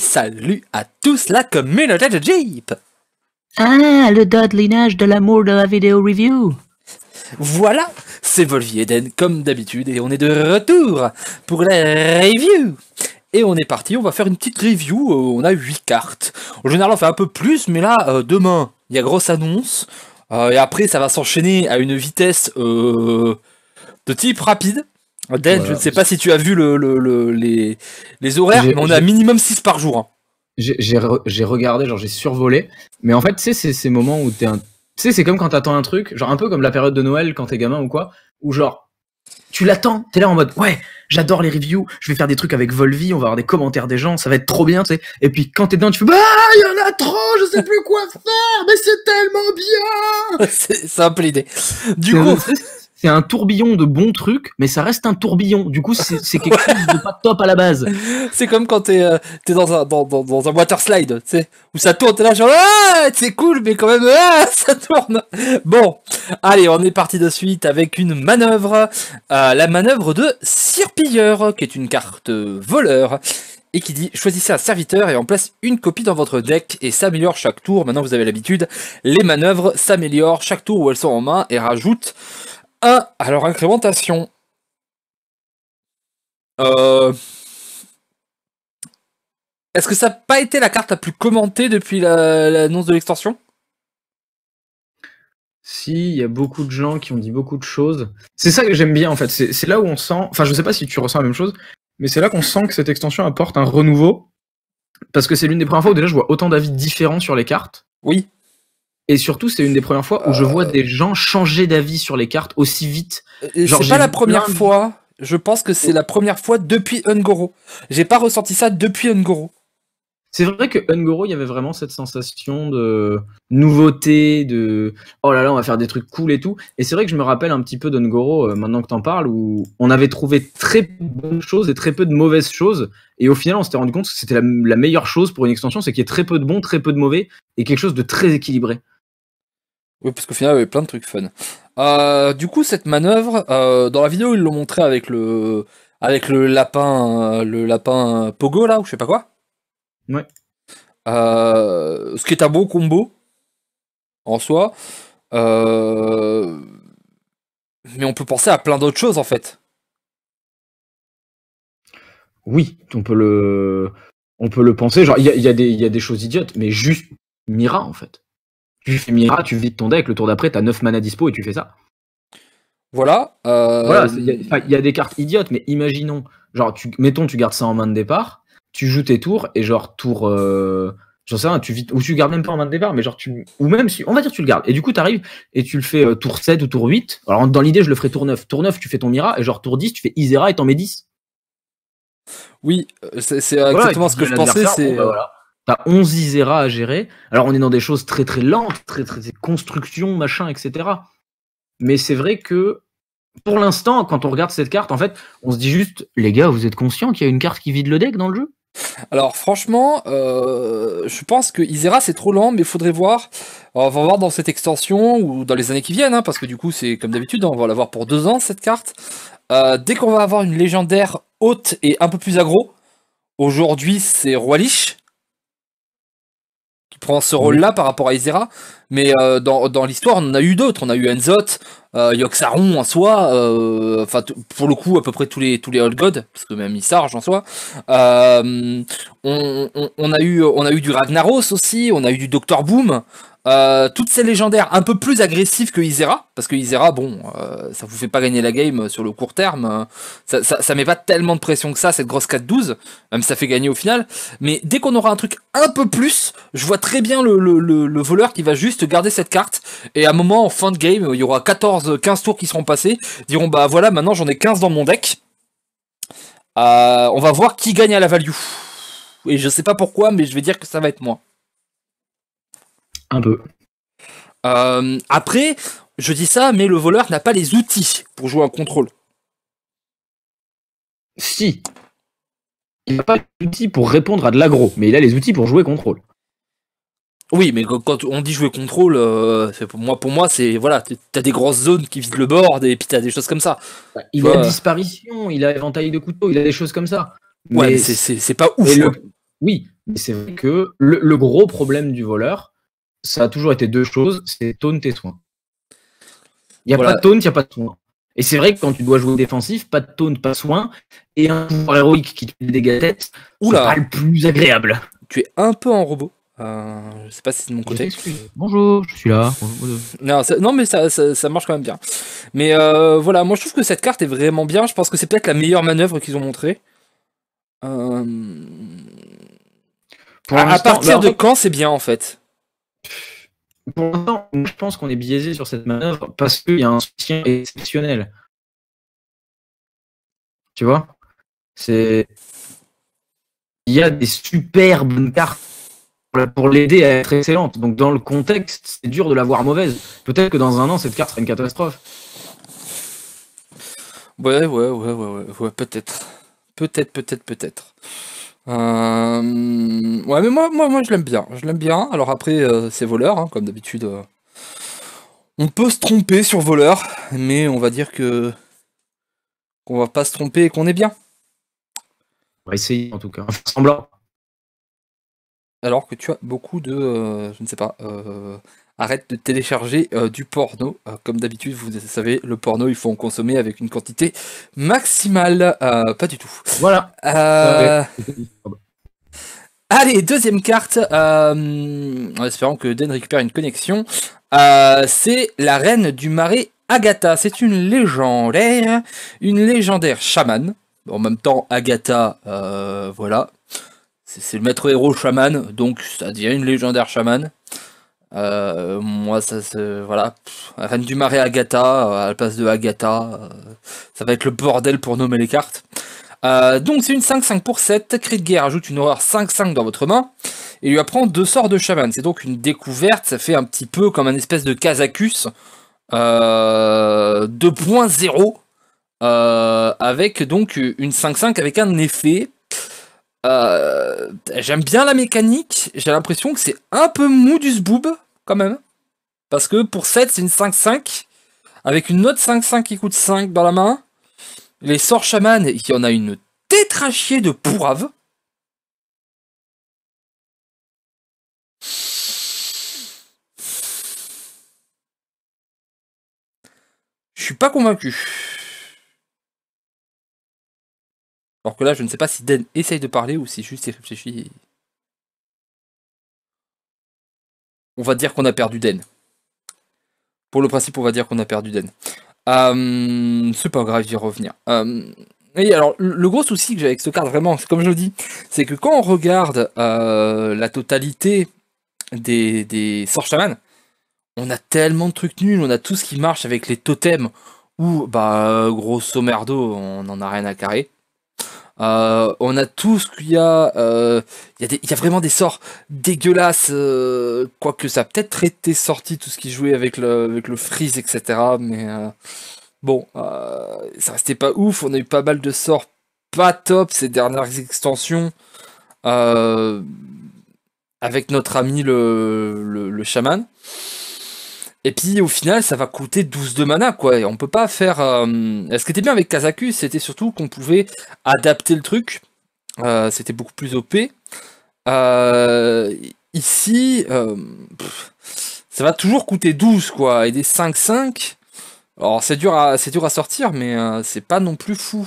salut à tous la communauté de Jeep! Ah, le dodlinage de l'amour de la vidéo review! Voilà, c'est Volvi Eden comme d'habitude et on est de retour pour la review! Et on est parti, on va faire une petite review, euh, on a 8 cartes. En général on fait un peu plus, mais là, euh, demain, il y a grosse annonce. Euh, et après ça va s'enchaîner à une vitesse de type rapide je ne sais pas si tu as vu le, le, les, les, horaires, mais on a minimum 6 par jour. Hein. J'ai regardé, genre j'ai survolé. Mais en fait, tu sais, c'est ces moments où t'es un. Tu sais, c'est comme quand t'attends un truc, genre un peu comme la période de Noël quand t'es gamin ou quoi, où genre, tu l'attends, t'es là en mode, ouais, j'adore les reviews, je vais faire des trucs avec Volvi, on va avoir des commentaires des gens, ça va être trop bien, tu sais. Et puis quand t'es dedans, tu fais, bah, il y en a trop, je sais plus quoi faire, mais c'est tellement bien! c'est simple l'idée. Du coup un tourbillon de bons trucs, mais ça reste un tourbillon. Du coup, c'est quelque chose de pas top à la base. C'est comme quand t'es euh, es dans, un, dans, un water slide, tu où ça tourne, t'es là genre, ah, c'est cool, mais quand même, ah, ça tourne. Bon, allez, on est parti de suite avec une manœuvre, euh, la manœuvre de Sirpilleur, qui est une carte voleur et qui dit choisissez un serviteur et en place une copie dans votre deck et s'améliore chaque tour. Maintenant vous avez l'habitude, les manœuvres s'améliorent chaque tour où elles sont en main et rajoutent ah Alors, incrémentation. Euh, est-ce que ça n'a pas été la carte la plus commentée depuis l'annonce de l'extension si, il y a beaucoup de gens qui ont dit beaucoup de choses. C'est ça que j'aime bien en fait. C'est là où on sent. Enfin, je sais pas si tu ressens la même chose, mais c'est là qu'on sent que cette extension apporte un renouveau. Parce que c'est l'une des premières fois où déjà je vois autant d'avis différents sur les cartes. Oui. Et surtout, c'est une des premières fois où je vois euh. des gens changer d'avis sur les cartes aussi vite. C'est pas la première fois. Je pense que c'est oh. la première fois depuis Ungoro. J'ai pas ressenti ça depuis Ungoro. C'est vrai que Ungoro, il y avait vraiment cette sensation de nouveauté, de oh là là, on va faire des trucs cool et tout. Et c'est vrai que je me rappelle un petit peu d'Ungoro, euh, maintenant que t'en parles, où on avait trouvé très bonnes choses et très peu de mauvaises choses. Et au final, on s'était rendu compte que c'était la, la, meilleure chose pour une extension, c'est qu'il y ait très peu de bons, très peu de mauvais, et quelque chose de très équilibré. Oui, parce qu'au final, il y avait plein de trucs fun. Euh, du coup, cette manœuvre, euh, dans la vidéo, ils l'ont montré avec le avec le lapin, euh, le lapin Pogo là, ou je sais pas quoi. Ouais. ce qui est un bon combo en soi. mais on peut penser à plein d'autres choses en fait. Oui, on peut le, on peut le penser. Genre, il y, y a, des choses idiotes, mais juste Mira en fait tu fais Mira, tu vides ton deck, le tour d'après, tu as 9 mana dispo et tu fais ça. Voilà. Euh, voilà, il y, a des cartes idiotes, mais imaginons, genre, tu, mettons, tu gardes ça en main de départ, tu joues tes tours, et genre, tour. Euh, sais tu vides, ou tu gardes même pas en main de départ, mais genre, tu. Ou même si. On va dire, tu le gardes. Et du coup, tu arrives et tu le fais euh, tour 7 ou tour 8. Alors, dans l'idée, je le ferai tour 9. Tour 9, tu fais ton Mira, et genre, tour 10, tu fais Isera et t'en mets 10. Oui, euh, c'est exactement ce que je pensais. C'est. Bah, T'as 11 Isera à gérer. Alors, on est dans des choses très très lentes, très très construction, machin, etc. Mais c'est vrai que pour l'instant, quand on regarde cette carte, en fait, on se dit juste, les gars, vous êtes conscients qu'il y a une carte qui vide le deck dans le jeu alors franchement, euh, je pense que Isera c'est trop lent, mais il faudrait voir. on va voir dans cette extension ou dans les années qui viennent, hein, parce que du coup c'est comme d'habitude, on va l'avoir pour deux ans cette carte. Euh, dès qu'on va avoir une légendaire haute et un peu plus aggro, aujourd'hui c'est Roilish prend ce rôle-là par rapport à Isera. Mais euh, dans, l'histoire, on en a eu d'autres. On a eu Enzot, euh, Yoxaron en soi, euh, enfin pour le coup à peu près tous les tous les Old Gods, parce que même Isarge en soi. Euh, on, a eu on a eu du Ragnaros aussi, on a eu du Docteur Boom. Euh, toutes ces légendaires un peu plus agressives que Isera, parce que Isera, bon, euh, ça vous fait pas gagner la game sur le court terme, euh, ça, ça, met pas tellement de pression que ça, cette grosse 4-12, même ça fait gagner au final, mais dès qu'on aura un truc un peu plus, je vois très bien le, voleur qui va juste garder cette carte, et à un moment, en fin de game, il y aura 14, 15 tours qui seront passés, diront, bah voilà, maintenant j'en ai 15 dans mon deck, on va voir qui gagne à la value. Et je sais pas pourquoi, mais je vais dire que ça va être moi. Un peu. Euh, après, je dis ça, mais le voleur n'a pas les outils pour jouer un contrôle. Si. Il n'a pas les outils pour répondre à de l'agro, mais il a les outils pour jouer contrôle. Oui, mais quand on dit jouer contrôle, euh, pour moi, pour moi, c'est voilà, t'as des grosses zones qui vident le bord et puis t'as des choses comme ça. Bah, il a euh, disparition, il a éventail de couteaux il a des choses comme ça. ouais, c'est pas ouf. Oui, mais c'est vrai que le, gros problème du voleur, ça a toujours été deux choses, c'est taunt tes soins. Il n'y a pas de taunt, il n'y a pas de soin. Et c'est vrai que quand tu dois jouer défensif, pas de tone, pas de soin, et un pouvoir héroïque qui te fait c'est pas le plus agréable. Tu es un peu en robot. Je euh, je sais pas si c'est de mon côté. Bonjour, je suis là. Non, non mais ça, marche quand même bien. Mais euh, voilà, moi je trouve que cette carte est vraiment bien. Je pense que c'est peut-être la meilleure manœuvre qu'ils ont montrée. Euh, à, partir de quand c'est bien en fait pour l'instant, je pense qu'on est biaisé sur cette manœuvre parce qu'il y a un soutien exceptionnel. Tu vois C'est. Il y a des super bonnes cartes pour l'aider à être excellente. Donc dans le contexte, c'est dur de la voir mauvaise. Peut-être que dans un an, cette carte sera une catastrophe. Ouais, ouais, ouais, ouais, ouais, peut-être. Peut-être, peut-être, peut-être. Euh, ouais, mais moi, moi, moi je l'aime bien. Je l'aime bien. Alors après, euh, c'est voleur, hein, comme d'habitude. Euh. On peut se tromper sur voleur, mais on va dire que qu'on va pas se tromper et qu'on est bien. On va essayer en tout cas. Semblant. Alors que tu as beaucoup de, je ne sais pas, arrête de télécharger euh, du porno. Euh, comme d'habitude, vous savez, le porno, il faut en consommer avec une quantité maximale. Euh, pas du tout. Voilà. Allez, deuxième carte, en espérant que Den récupère une connexion, c'est la reine du marais Agatha. C'est une légendaire, une légendaire chamane. En même temps, Agatha, voilà, c'est le maître héros chaman, donc ça devient une légendaire chamane. Euh, moi, ça se. Voilà. Reine du Marais Agatha, euh, à la place de Agatha, euh, ça va être le bordel pour nommer les cartes. donc, c'est une 5-5 pour 7. Cri de guerre ajoute une horreur 5-5 dans votre main et lui apprend deux sorts de chaman. C'est donc une découverte, ça fait un petit peu comme un espèce de Casacus 2.0 avec donc une 5-5 avec un effet. J'aime bien la mécanique, j'ai l'impression que c'est un peu mou du quand même. Parce que pour 7, c'est une 5-5. Avec une autre 5-5 qui coûte 5 dans la main. Les sorts chamans, qui en a une tétrachier de pourrave. Je suis pas convaincu. Alors que là, je ne sais pas si Den essaye de parler ou si juste il réfléchit. on va dire qu'on a perdu Den. Pour le principe, on va dire qu'on a perdu Den. Euh, c'est pas grave, d'y revenir. et euh, alors, le gros souci que j'ai avec ce card, vraiment, comme je le dis, c'est que quand on regarde euh, la totalité des, des sorts chamans, on a tellement de trucs nuls, on a tout ce qui marche avec les totems, ou bah, grosso merdo, on n'en a rien à carrer. Euh, on a tout ce qu'il y a. Euh, il y, a vraiment des sorts dégueulasses. Euh, quoique ça a peut-être été sorti tout ce qui jouait avec le, avec le freeze, etc. Mais bon, ça restait pas ouf. On a eu pas mal de sorts pas top ces dernières extensions. avec notre ami le, le, le chaman. Et puis au final, ça va coûter 12 de mana, quoi. Et on peut pas faire. Euh, ce qui était bien avec Kazakus, c'était surtout qu'on pouvait adapter le truc. Euh, c'était beaucoup plus OP. Euh, ici, ça va toujours coûter 12, quoi. Et des 5-5. Alors c'est dur, à... dur à sortir, mais c'est pas non plus fou.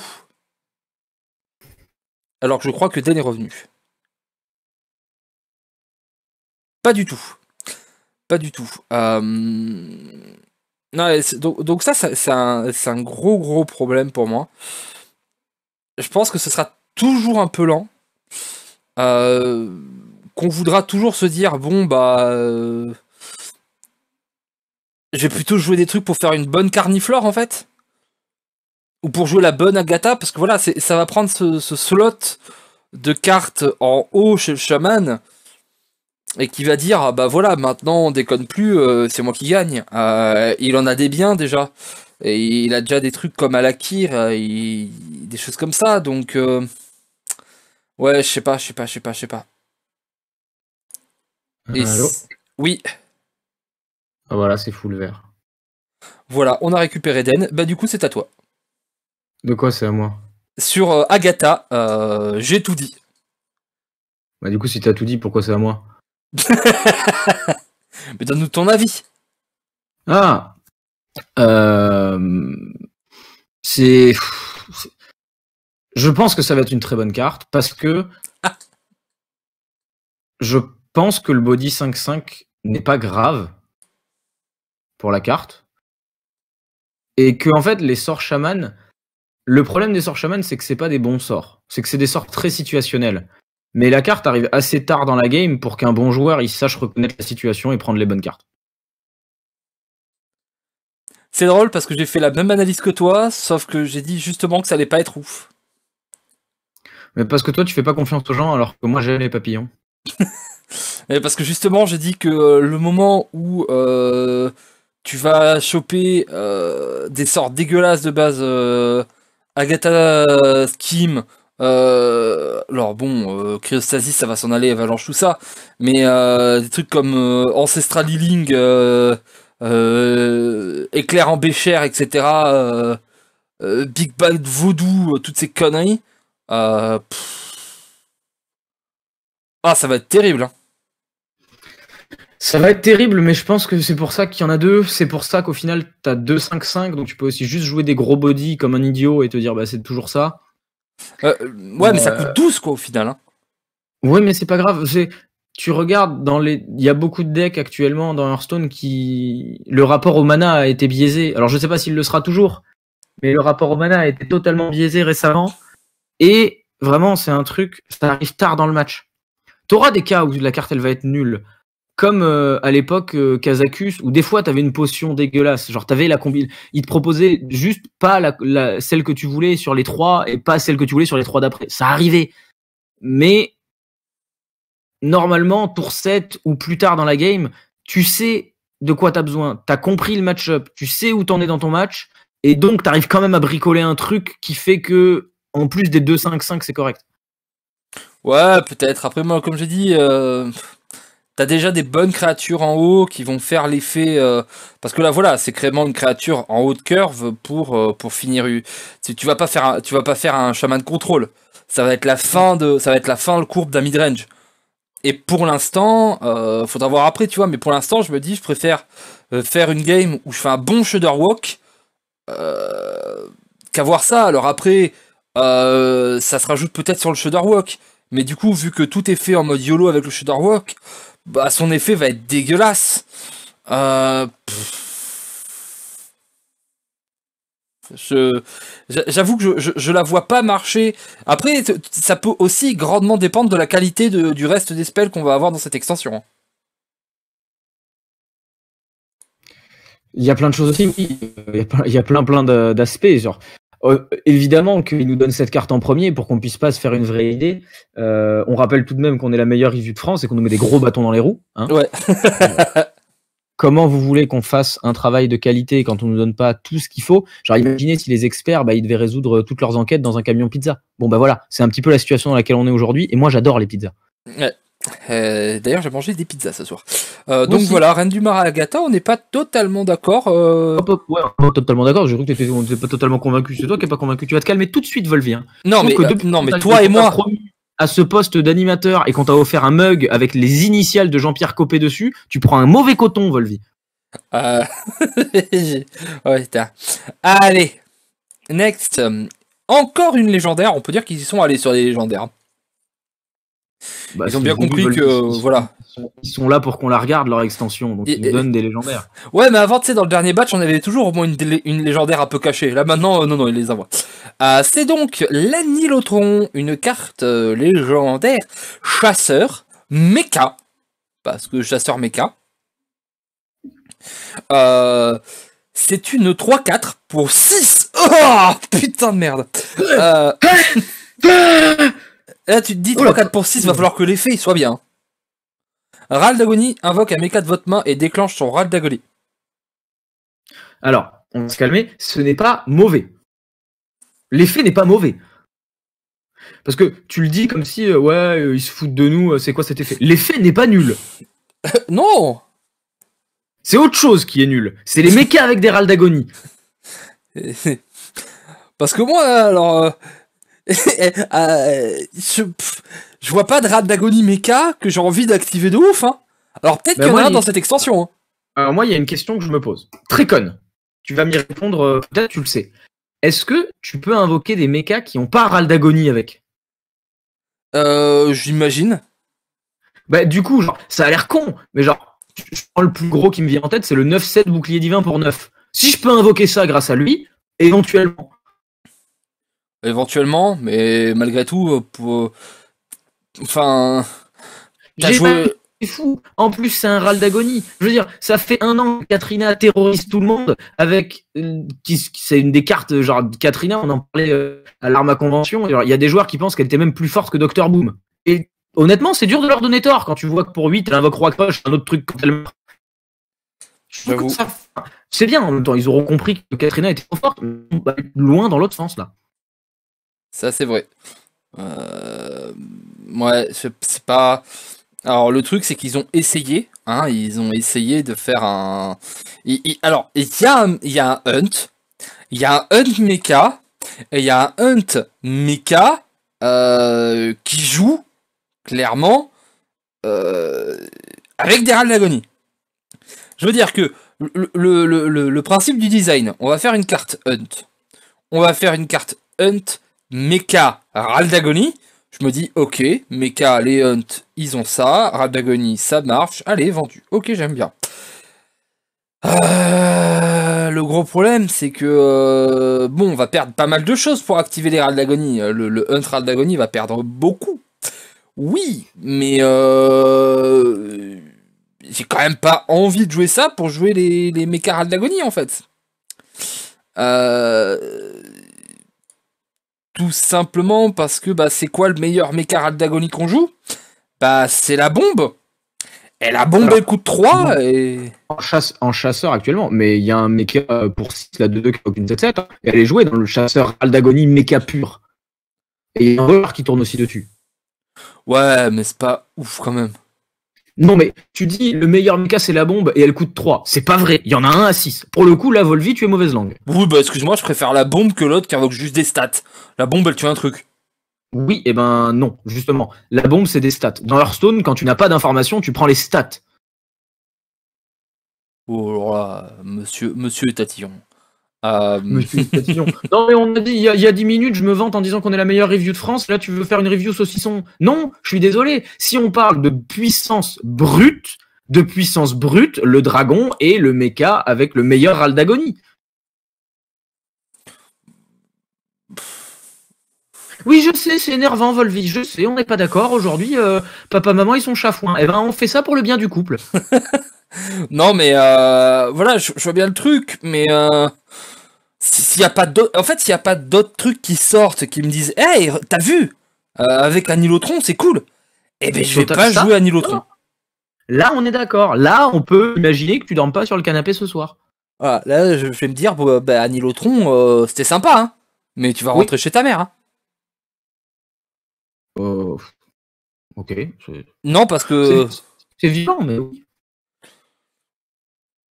Alors que je crois que Den est revenu. Pas du tout. Pas du tout. Euh, non, donc, ça, c'est un, gros, gros problème pour moi. Je pense que ce sera toujours un peu lent. Euh, qu'on voudra toujours se dire, bon, bah... Euh, je vais plutôt jouer des trucs pour faire une bonne carniflore, en fait. Ou pour jouer la bonne Agatha, parce que voilà, ça va prendre ce, ce slot de cartes en haut chez le chaman et qui va dire ah bah voilà maintenant on déconne plus euh, c'est moi qui gagne euh, il en a des biens déjà et il a déjà des trucs comme Alakir euh, des choses comme ça donc ouais je sais pas je sais pas je sais pas je sais pas et oui ah, voilà c'est fou le vert voilà on a récupéré Den bah du coup c'est à toi de quoi c'est à moi sur Agatha j'ai tout dit bah du coup si t'as tout dit pourquoi c'est à moi Mais donne-nous ton avis. Ah. Euh, c'est. Je pense que ça va être une très bonne carte parce que. Je pense que le body 5-5 n'est pas grave pour la carte. Et que, en fait, les sorts chamans. Le problème des sorts chamans, c'est que c'est pas des bons sorts. C'est que c'est des sorts très situationnels. Mais la carte arrive assez tard dans la game pour qu'un bon joueur il sache reconnaître la situation et prendre les bonnes cartes. C'est drôle parce que j'ai fait la même analyse que toi, sauf que j'ai dit justement que ça allait pas être ouf. Mais parce que toi tu fais pas confiance aux gens alors que moi j'aime les papillons. Mais parce que justement j'ai dit que euh, le moment où euh, tu vas choper euh, des sorts dégueulasses de base Agatha Skim, euh, alors bon, euh, Cryostasis, ça va s'en aller, Avalanche, tout ça. Mais euh, des trucs comme Ancestral Healing, Éclair en Bécher etc. Big Bad Voodoo, toutes ces conneries. ah, ça va être terrible. Hein. Ça va être terrible, mais je pense que c'est pour ça qu'il y en a deux. C'est pour ça qu'au final, t'as 2-5-5, donc tu peux aussi juste jouer des gros body comme un idiot et te dire, bah c'est toujours ça. Euh, ouais, mais ça euh, coûte 12 quoi au final. Oui hein. Ouais, mais c'est pas grave. tu regardes dans les, il y a beaucoup de decks actuellement dans Hearthstone qui le rapport au mana a été biaisé. Alors je sais pas s'il le sera toujours, mais le rapport au mana a été totalement biaisé récemment. Et vraiment, c'est un truc, ça arrive tard dans le match. T'auras des cas où la carte elle va être nulle comme euh, à l'époque euh, Kazakus, où des fois tu avais une potion dégueulasse, genre t'avais la combi, Il te proposait juste pas celle que tu voulais sur les trois et pas celle que tu voulais sur les trois d'après. Ça arrivait, mais normalement tour 7 ou plus tard dans la game, tu sais de quoi t'as besoin, Tu as compris le match-up, tu sais où t'en es dans ton match, et donc arrives quand même à bricoler un truc qui fait que en plus des 2-5-5 c'est correct. Ouais, peut-être. Après moi, comme j'ai dit. Euh, T'as déjà des bonnes créatures en haut qui vont faire l'effet. Euh, parce que là, voilà, c'est crément une créature en haut de curve pour, euh, pour finir. Tu, tu, vas pas faire un, tu vas pas faire un chaman de contrôle. Ça va être la fin de, ça va être la fin, de courbe d'un midrange Et pour l'instant, euh, faudra voir après, tu vois, mais pour l'instant, je me dis, je préfère euh, faire une game où je fais un bon Shudder walk qu'avoir ça. Alors après, ça se rajoute peut-être sur le Shudder walk. Mais du coup, vu que tout est fait en mode YOLO avec le Shudder walk, bah, son effet va être dégueulasse. Euh, je, j'avoue que je, je, la vois pas marcher. Après, ça peut aussi grandement dépendre de la qualité du reste des spells qu'on va avoir dans cette extension. Hein. Il y a plein de choses aussi, il y a il y a plein, plein d'aspects. Genre, euh, évidemment qu'il nous donne cette carte en premier pour qu'on puisse pas se faire une vraie idée. Euh, on rappelle tout de même qu'on est la meilleure revue de France et qu'on nous met des gros bâtons dans les roues. Hein. Comment vous voulez qu'on fasse un travail de qualité quand on nous donne pas tout ce qu'il faut Genre, imaginez si les experts, bah, ils devaient résoudre euh, toutes leurs enquêtes dans un camion pizza. Bon, bah voilà, c'est un petit peu la situation dans laquelle on est aujourd'hui. Et moi, j'adore les pizzas. Ouais. Euh, d'ailleurs, j'ai mangé des pizzas ce soir. Euh, donc voilà, Reine du Mar à Agatha, on n'est pas totalement d'accord. Euh. ouais, pas totalement d'accord. Je crois que tu pas totalement convaincu. C'est toi qui n'es pas convaincu. Tu vas te calmer tout de suite, Volvi. Hein. Non, mais, non, mais toi et moi. À ce poste d'animateur et qu'on t'a offert un mug avec les initiales de Jean-Pierre Copé dessus, tu prends un mauvais coton, Volvi. Euh... ouais, Allez, next. Encore une légendaire. On peut dire qu'ils y sont allés sur les légendaires ils ont bien compris que voilà. Ils sont là pour qu'on la regarde leur extension, donc ils nous donnent des légendaires. Ouais, mais avant, tu sais, dans le dernier batch, on avait toujours au moins une, légendaire un peu cachée. Là maintenant, non, non, ils les envoient. c'est donc l'Anilotron, une carte légendaire chasseur méca, parce que chasseur méca. c'est une 3-4 pour 6. Oh putain de merde là, tu te dis, 3, 4 pour 6, va falloir que l'effet soit bien. Ral d'agonie invoque un méca de votre main et déclenche son Ral d'agonie. Alors, on va se calmer, ce n'est pas mauvais. L'effet n'est pas mauvais. Parce que tu le dis comme si, euh, ouais, euh, ils se foutent de nous, euh, c'est quoi cet effet L'effet n'est pas nul. non C'est autre chose qui est nul. C'est les mechas avec des râles d'agonie. Parce que moi, alors, Euh, je, vois pas de râle d'agonie mecha que j'ai envie d'activer de ouf. Hein. Alors peut-être bah, qu'il y en a dans cette extension. Hein. moi, il y a une question que je me pose. Très conne. Tu vas m'y répondre, euh, peut-être tu le sais. Est-ce que tu peux invoquer des mechas qui ont pas râle d'agonie avec Euh, j'imagine. Bah du coup, ça a l'air con, mais genre, je prends le plus gros qui me vient en tête, c'est le 9-7 bouclier divin pour 9. Si je peux invoquer ça grâce à lui, éventuellement, Éventuellement, mais malgré tout, euh, pour... Euh, enfin, t'as joué. C'est fou. En plus, c'est un râle d'agonie. Je veux dire, ça fait un an que Katrina terrorise tout le monde avec, euh, c'est une des cartes, genre, Katrina, on en parlait à l'arme à convention. Il y a des joueurs qui pensent qu'elle était même plus forte que Docteur Boom. Et honnêtement, c'est dur de leur donner tort quand tu vois que pour 8, elle invoque Roi Croche, un autre truc quand elle meurt. C'est bien, en même temps, ils auront compris que Katrina était trop forte, bah, loin dans l'autre sens, là. Ça, c'est vrai. Euh, ouais, c'est pas. Alors, le truc, c'est qu'ils ont essayé. Hein, ils ont essayé de faire un. Alors, il y, a un, il y hunt. Il y a un hunt mecha. Et il y a un hunt mecha euh, qui joue, clairement, euh, avec des râles d'agonie. Je veux dire que le, le, principe du design, on va faire une carte hunt. On va faire une carte hunt Mecha Raldagoni. Je me dis, ok, Mecha, les Hunt, ils ont ça. Raldagoni, ça marche. Allez, vendu. Ok, j'aime bien. Euh, le gros problème, c'est que euh, bon, on va perdre pas mal de choses pour activer les Raldagoni. Euh, le, le Hunt Raldagoni va perdre beaucoup. Oui, mais j'ai quand même pas envie de jouer ça pour jouer les, les Mecha Raldagoni en fait. Euh, tout simplement parce que bah, c'est quoi le meilleur mecha d'agonie qu'on joue Bah c'est la bombe Elle a bombe elle coup de 3 et... En, chasse, en chasseur actuellement, mais il y a un mecha pour 6, la 2-2 qui aucune 7-7, hein. et elle est jouée dans le chasseur d'agonie mecha pur. Et il y a un roller qui tourne aussi dessus. Ouais, mais c'est pas ouf quand même. Non mais tu dis le meilleur cas c'est la bombe et elle coûte 3. C'est pas vrai, il y en a un à 6. Pour le coup, la Volvi, tu es mauvaise langue. Oui, bah excuse-moi, je préfère la bombe que l'autre qui invoque juste des stats. La bombe, elle tue un truc. Oui, et eh ben non, justement. La bombe, c'est des stats. Dans Hearthstone, quand tu n'as pas d'informations, tu prends les stats. Oh là, monsieur, monsieur Tatillon. Euh... non, mais on a dit, il y a, 10 minutes, je me vante en disant qu'on est la meilleure review de France. Là, tu veux faire une review saucisson Non, je suis désolé. Si on parle de puissance brute, de puissance brute, le dragon est le mecha avec le meilleur d'agonie. Oui, je sais, c'est énervant, Volvi. Je sais, on n'est pas d'accord. Aujourd'hui, euh, papa, maman, ils sont chafouins. Eh ben, on fait ça pour le bien du couple. non, mais euh, voilà, je, vois bien le truc, mais euh, s'il a pas en fait, s'il n'y a pas d'autres trucs qui sortent qui me disent, hey, t'as vu, euh, avec Anilotron, c'est cool. et eh ben, je vais pas jouer Anilotron. Là, on est d'accord. Là, on peut imaginer que tu dormes pas sur le canapé ce soir. Ah, là, je vais me dire, bah, Anilotron, bah, c'était sympa, hein, mais tu vas rentrer chez ta mère. Hein. ok. Non, parce que. C'est vivant, mais oui.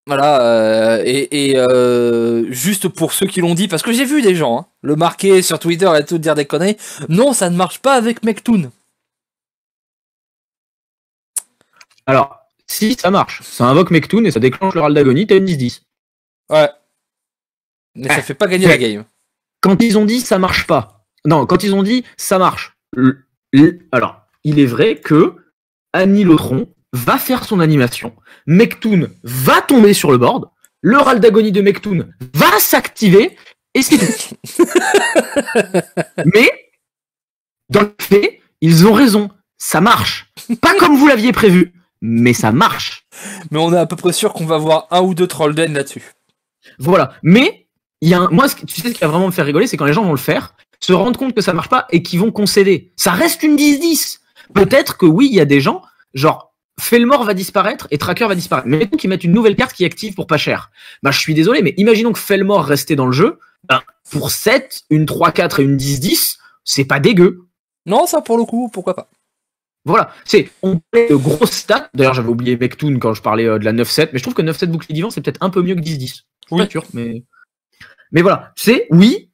Voilà, euh, et, euh, juste pour ceux qui l'ont dit, parce que j'ai vu des gens hein, le marquer sur Twitter et tout dire des conneries, non, ça ne marche pas avec Mektoon. Alors, si ça marche, ça invoque Mektoon et ça déclenche le râle d'agonie, t'as une 10-10. Ouais. Mais ça ah. fait pas gagner la game. Quand ils ont dit ça marche pas, non, quand ils ont dit ça marche, alors, il est vrai que Annie Lotron va faire son animation, Mektoon va tomber sur le board, le râle d'agonie de Mektoon va s'activer, et c'est Mais, dans le fait, ils ont raison, ça marche. Pas comme vous l'aviez prévu, mais ça marche. Mais on est à peu près sûr qu'on va voir un ou deux Trollden là-dessus. Voilà, mais il y a un... moi, tu sais ce qui va vraiment me faire rigoler, c'est quand les gens vont le faire, se rendre compte que ça marche pas et qu'ils vont concéder. Ça reste une 10-10. Peut-être que oui, il y a des gens, genre, Felmore va disparaître et Tracker va disparaître. Mais qu'ils mettent une nouvelle carte qui est active pour pas cher. Bah, je suis désolé, mais imaginons que Felmore restait dans le jeu. Bah, pour 7, une 3-4 et une 10-10, c'est pas dégueu. Non, ça, pour le coup, pourquoi pas. Voilà, c'est on mettre de grosses stats. D'ailleurs, j'avais oublié Bektoun quand je parlais euh, de la 9-7, mais je trouve que 9-7 bouclier vivant c'est peut-être un peu mieux que 10-10. Oui, sûr, mais mais voilà, c'est oui,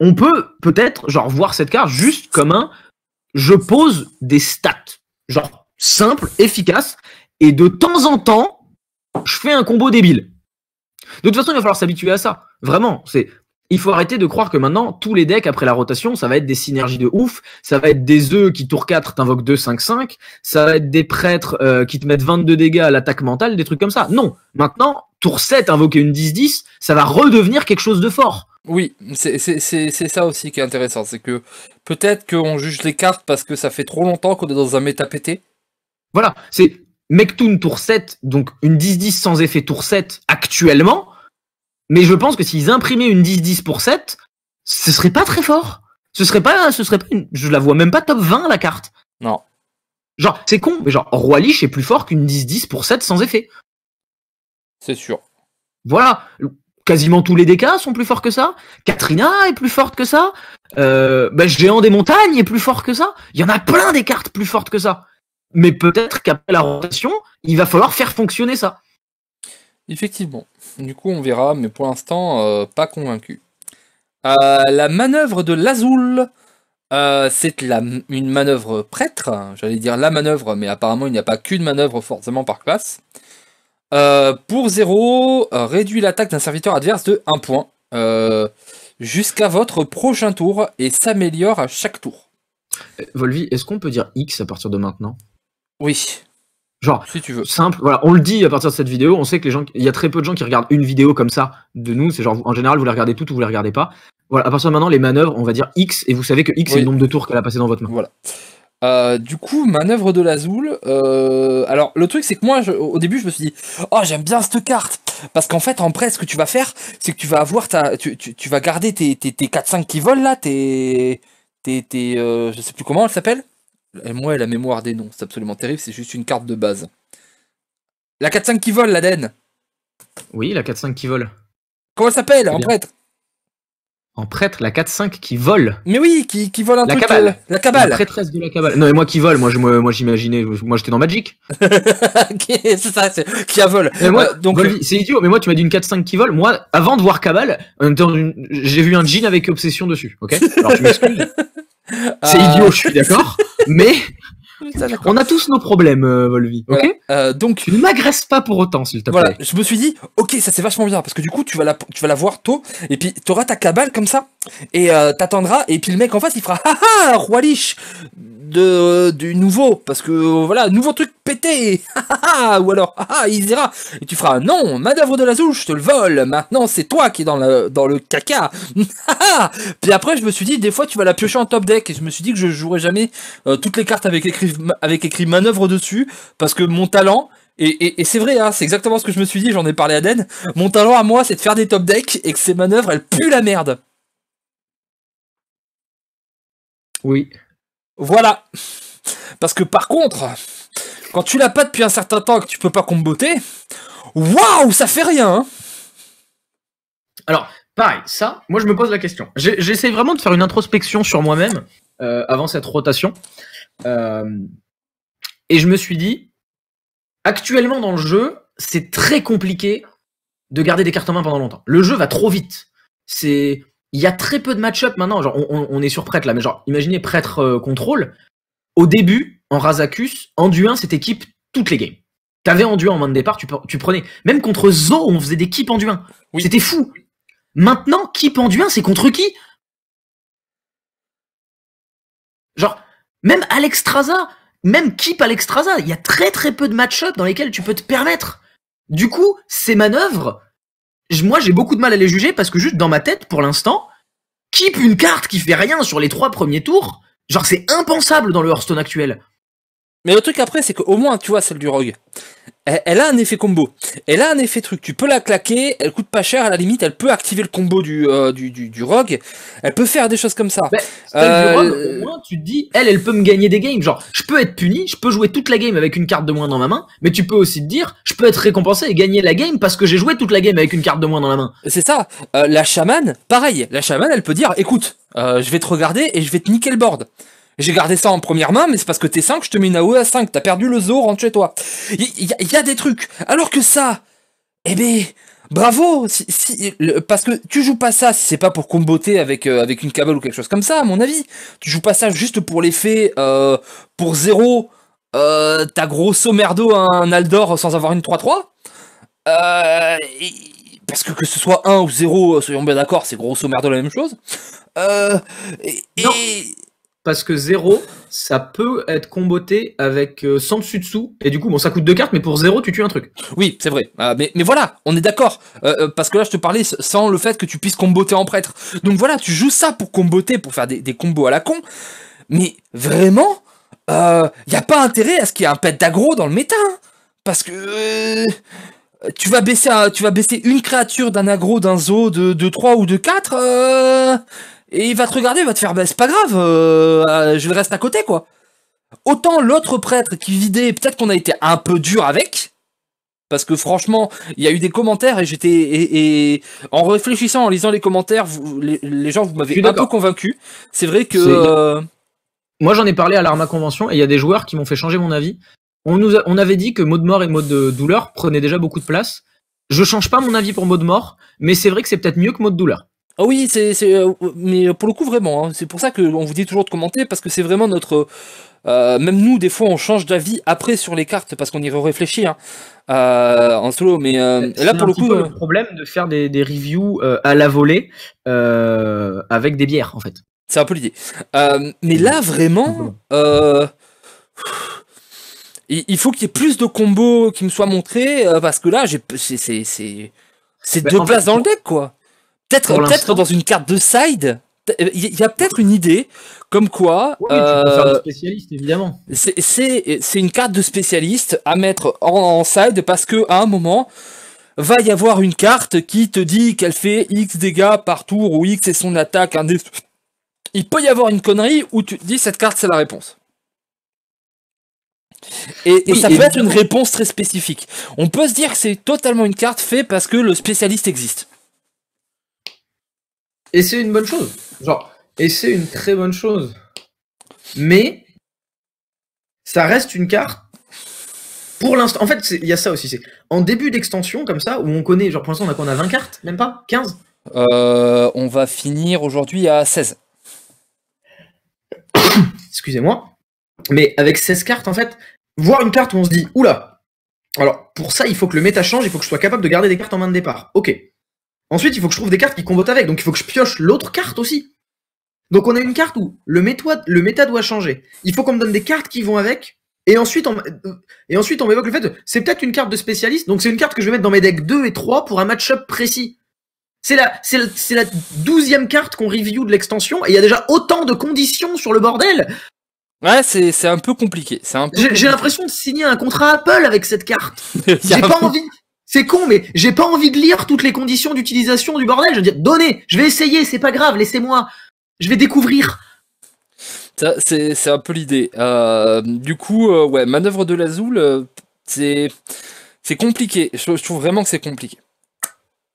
on peut peut-être genre voir cette carte juste comme un je pose des stats. Genre simple, efficace, et de temps en temps, je fais un combo débile. De toute façon, il va falloir s'habituer à ça. Vraiment, c'est il faut arrêter de croire que maintenant, tous les decks, après la rotation, ça va être des synergies de ouf, ça va être des œufs qui, tour 4, t'invoquent 2, 5, 5, ça va être des prêtres euh, qui te mettent 22 dégâts à l'attaque mentale, des trucs comme ça. Non, maintenant, tour 7, invoquer une 10-10, ça va redevenir quelque chose de fort. Oui, c'est ça aussi qui est intéressant, c'est que peut-être qu'on juge les cartes parce que ça fait trop longtemps qu'on est dans un méta pété, voilà, c'est Mektoun tour 7, donc une 10-10 sans effet tour 7 actuellement. Mais je pense que s'ils imprimaient une 10-10 pour 7, ce serait pas très fort. Ce serait pas, ce serait je la vois même pas top 20 la carte. Non. Genre, c'est con, mais genre, Roi Lich est plus fort qu'une 10-10 pour 7 sans effet. C'est sûr. Voilà. Quasiment tous les DK sont plus forts que ça. Katrina est plus forte que ça. Euh, bah, Géant des montagnes est plus fort que ça. Il y en a plein des cartes plus fortes que ça mais peut-être qu'après la rotation, il va falloir faire fonctionner ça. Effectivement. Du coup, on verra, mais pour l'instant, euh, pas convaincu. Euh, la manœuvre de Lazul, euh, c'est une manœuvre prêtre. J'allais dire la manœuvre, mais apparemment, il n'y a pas qu'une manœuvre forcément par classe. pour 0, réduit l'attaque d'un serviteur adverse de 1 point jusqu'à votre prochain tour et s'améliore à chaque tour. Eh, Volvi, est-ce qu'on peut dire X à partir de maintenant oui. Genre, si tu veux. simple, voilà, on le dit à partir de cette vidéo, on sait que les gens, il y a très peu de gens qui regardent une vidéo comme ça de nous, c'est genre, en général, vous les regardez toutes ou vous la regardez pas. Voilà, à partir de maintenant, les manœuvres, on va dire X, et vous savez que X est le nombre de tours qu'elle a passé dans votre main. Voilà. Euh, du coup, manœuvre de la zoule euh, alors, le truc, c'est que moi, au début, je me suis dit, oh, j'aime bien cette carte. Parce qu'en fait, en prêt, ce que tu vas faire, c'est que tu vas avoir ta, tu, vas garder tes, 4-5 qui volent là, tes. tes, tes euh, je sais plus comment elle s'appelle. Et moi la mémoire des noms, c'est absolument terrible, c'est juste une carte de base. La 4-5 qui vole, l'Aden Oui, la 4-5 qui vole. Comment elle s'appelle eh En prêtre En prêtre, la 4-5 qui vole Mais oui, qui, qui vole un la truc. La, cabale La prêtresse de la cabale. Non, mais moi qui vole, moi j'imaginais, moi, moi j'étais dans Magic. c'est ça, c'est qui a vol. Euh, donc euh, C'est idiot, mais moi tu m'as dit une 4-5 qui vole. Moi, avant de voir cabale, euh, j'ai vu un jean avec obsession dessus, ok Alors tu m'excuses C'est euh, idiot, je suis d'accord, mais on a tous nos problèmes, euh, Volvi. Ok. Euh, donc ne m'agresse pas pour autant, s'il te plaît. Voilà, je me suis dit, ok, ça c'est vachement bien parce que du coup tu vas la, tu vas la voir tôt et puis t'auras ta cabale comme ça. Et euh, t'attendras, et puis le mec en face il fera Haha, roi liche de, euh, du nouveau, parce que euh, voilà, nouveau truc pété Ou alors ah il dira Et tu feras Non, manœuvre de la zouche je te le vole, maintenant c'est toi qui est dans le, dans le caca Puis après, je me suis dit, des fois tu vas la piocher en top deck, et je me suis dit que je jouerai jamais toutes les cartes avec écrit, avec écrit manœuvre dessus, parce que mon talent, et, et, et c'est vrai, hein, c'est exactement ce que je me suis dit, j'en ai parlé à Den. Mon talent à moi, c'est de faire des top decks et que ces manœuvres, elles puent la merde. Oui. Voilà. Parce que par contre, quand tu l'as pas depuis un certain temps que tu peux pas comboter, waouh, ça fait rien. Hein. Alors, pareil, ça, moi je me pose la question. J'essaie vraiment de faire une introspection sur moi-même euh, avant cette rotation. Euh, et je me suis dit, actuellement dans le jeu, c'est très compliqué de garder des cartes en main pendant longtemps. Le jeu va trop vite. C'est il y a très peu de match-up maintenant. Genre, on, est sur prêtre là, mais genre, imaginez prêtre euh, contrôle. Au début, en Razakus, en duin, cette c'était équipe toutes les games. T'avais en duin en main de départ, tu, prenais. Même contre Zo, on faisait des keep en duin. C'était fou. Maintenant, keep en duin, c'est contre qui Genre, même Alex même keep Alex il y a très très peu de match-up dans lesquels tu peux te permettre. Du coup, ces manœuvres, moi j'ai beaucoup de mal à les juger parce que juste dans ma tête, pour l'instant, keep une carte qui fait rien sur les trois premiers tours, genre c'est impensable dans le Hearthstone actuel. Mais le truc après, c'est qu'au moins, tu vois, celle du Rogue, elle, a un effet combo. Elle a un effet truc. Tu peux la claquer, elle coûte pas cher, à la limite, elle peut activer le combo du, euh, du, Rogue. Elle peut faire des choses comme ça. Bah, celle au euh, moins, tu te dis, elle, elle peut me gagner des games. Genre, je peux être puni, je peux jouer toute la game avec une carte de moins dans ma main, mais tu peux aussi te dire, je peux être récompensé et gagner la game parce que j'ai joué toute la game avec une carte de moins dans la main. C'est ça. Euh, la chamane, pareil. La chamane, elle peut dire, écoute, je vais te regarder et je vais te niquer le board. J'ai gardé ça en première main, mais c'est parce que t'es 5, je te mets une AOE à 5, t'as perdu le zoo, rentre chez toi. Il y, a des trucs. Alors que ça, eh ben, bravo Parce que tu joues pas ça si c'est pas pour comboter avec, euh, avec une cavale ou quelque chose comme ça, à mon avis. Tu joues pas ça juste pour l'effet, euh, pour 0, euh, t'as grosso merdo un Aldor sans avoir une 3-3. parce que que ce soit 1 ou 0, soyons bien d'accord, c'est grosso merdo la même chose. et, parce que 0, ça peut être comboté avec euh, sans dessus dessous. Et du coup, bon, ça coûte deux cartes, mais pour 0, tu tues un truc. Oui, c'est vrai. Ah, mais, mais, voilà, on est d'accord. Euh, euh, parce que là, je te parlais sans le fait que tu puisses comboter en prêtre. Donc voilà, tu joues ça pour comboter, pour faire des, combos à la con. Mais vraiment, il n'y a pas intérêt à ce qu'il y ait un pet d'aggro dans le méta. Hein. parce que tu vas baisser tu vas baisser une créature d'un aggro d'un zoo de, de 3 ou de 4 et il va te regarder, il va te faire, bah, c'est pas grave, euh, euh, je le reste à côté, quoi. Autant l'autre prêtre qui vidait, peut-être qu'on a été un peu dur avec, parce que franchement, il y a eu des commentaires et j'étais et, en réfléchissant, en lisant les commentaires, les, gens vous m'avez un peu convaincu. C'est vrai que euh, moi j'en ai parlé à l'Arma Convention et il y a des joueurs qui m'ont fait changer mon avis. On nous on avait dit que mot de mort et mode de douleur prenaient déjà beaucoup de place. Je change pas mon avis pour mot de mort, mais c'est vrai que c'est peut-être mieux que mot de douleur. Ah oui, c'est, euh, mais pour le coup vraiment, hein. c'est pour ça qu'on vous dit toujours de commenter, parce que c'est vraiment notre... Euh, même nous, des fois, on change d'avis après sur les cartes, parce qu'on y réfléchit hein, euh, en solo, mais là, pour le coup... le problème de faire des, reviews à la volée avec des bières, en fait. C'est un peu l'idée. mais là, vraiment... il faut qu'il y ait plus de combos qui me soient montrés, parce que là, j'ai, c'est, c'est, c'est bah, deux places dans le deck, quoi. Peut-être dans une carte de side, il euh, y a peut-être une idée comme quoi oui, euh, évidemment c'est une carte de spécialiste à mettre en, side parce que à un moment va y avoir une carte qui te dit qu'elle fait x dégâts par tour ou x est son attaque il peut y avoir une connerie où tu te dis cette carte c'est la réponse et, ça peut être une réponse très spécifique on peut se dire que c'est totalement une carte faite parce que le spécialiste existe et c'est une bonne chose. Genre, et c'est une très bonne chose. Mais ça reste une carte. Pour l'instant, en fait, il y a ça aussi. C'est en début d'extension comme ça où on connaît, genre pour l'instant on a qu'on a 20 cartes, même pas 15. Euh, on va finir aujourd'hui à 16. Excusez-moi. Mais avec 16 cartes, en fait, voir une carte où on se dit, oula, alors pour ça, il faut que le méta change, il faut que je sois capable de garder des cartes en main de départ. Ok. Ensuite, il faut que je trouve des cartes qui combattent avec, donc il faut que je pioche l'autre carte aussi. Donc on a une carte où le, méta, le méta doit changer. Il faut qu'on me donne des cartes qui vont avec. Et ensuite, on, euh, et ensuite, on m'évoque le fait, c'est peut-être une carte de spécialiste, donc c'est une carte que je vais mettre dans mes decks 2 et 3 pour un match-up précis. C'est la, douzième carte qu'on review de l'extension, et il y a déjà autant de conditions sur le bordel Ouais, c'est, un peu compliqué. C'est un j'ai, l'impression de signer un contrat Apple avec cette carte. j'ai pas envie, c'est con, mais j'ai pas envie de lire toutes les conditions d'utilisation du bordel. Je veux dire, donnez, je vais essayer, c'est pas grave, laissez-moi. Je vais découvrir. C'est un peu l'idée. Euh, du coup, euh, ouais, manœuvre de la zoul, euh, c'est C'est compliqué. Je, trouve vraiment que c'est compliqué.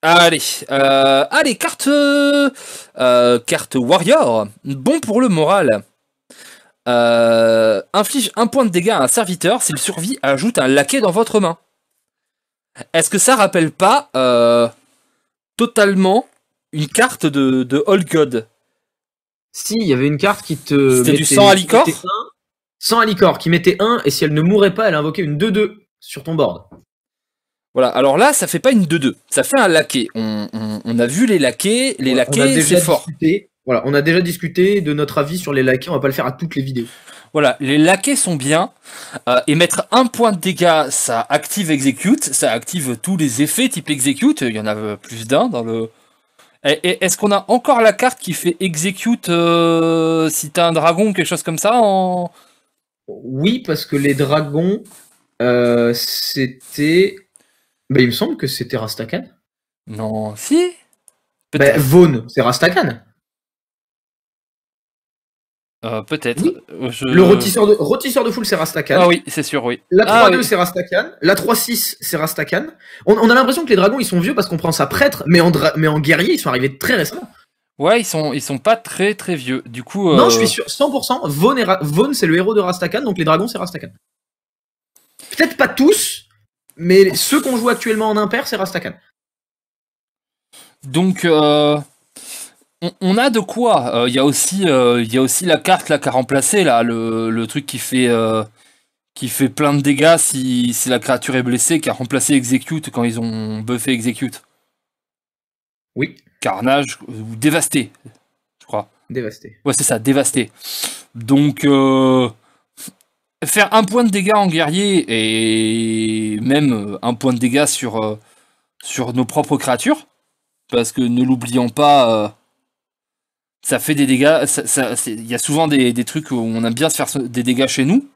Allez, allez, carte, carte Warrior, bon pour le moral. inflige un point de dégâts à un serviteur s'il survit, ajoute un laquais dans votre main. Est-ce que ça rappelle pas euh, totalement une carte de, de Old God Si, il y avait une carte qui te. C'était du sang à licor Sang qui mettait 1, et si elle ne mourait pas, elle invoquait une 2-2 sur ton board. Voilà, alors là, ça fait pas une 2-2, ça fait un laquais. On, a vu les laquais, les laqués, laquais, c'est fort. Voilà, on a déjà discuté de notre avis sur les laquais, on va pas le faire à toutes les vidéos. Voilà, les laquais sont bien. Euh, et mettre un point de dégâts, ça active execute, ça active tous les effets type execute. Il y en a euh, plus d'un dans le. Est-ce qu'on a encore la carte qui fait execute euh, si t'as un dragon ou quelque chose comme ça en... Oui, parce que les dragons, c'était. Bah, il me semble que c'était Rastakan. Non, si. Bah, Vaune, Vaughn, c'est Rastakan. Euh, peut-être. Euh, le rotisseur de, de foule, c'est Rastakan. Ah oui, c'est sûr, oui. La 3-2, ah c'est Rastakan. La 3-6, c'est Rastakan. On, a l'impression que les dragons, ils sont vieux parce qu'on prend ça prêtre, mais en, mais en guerrier, ils sont arrivés très récemment. Ouais, ils sont, ils sont pas très très vieux. Du coup. Non, euh, je suis sûr, 100%. Vaughn, c'est le héros de Rastakan, donc les dragons, c'est Rastakan. Peut-être pas tous, mais ceux qu'on joue actuellement en impair, c'est Rastakan. Donc on, a de quoi. Euh, il y a aussi, euh, aussi la carte là a remplacé là, le, truc qui fait, euh, qui fait plein de dégâts si, la créature est blessée, qui a remplacé Execute quand ils ont buffé Execute. Oui. Carnage ou dévasté, je crois. Dévasté. Ouais, c'est ça, dévasté. Donc faire un point de dégâts en guerrier et même un point de dégâts sur, sur nos propres créatures, parce que ne l'oublions pas ça fait des dégâts. Il y a souvent des, trucs où on aime bien se faire des dégâts chez nous,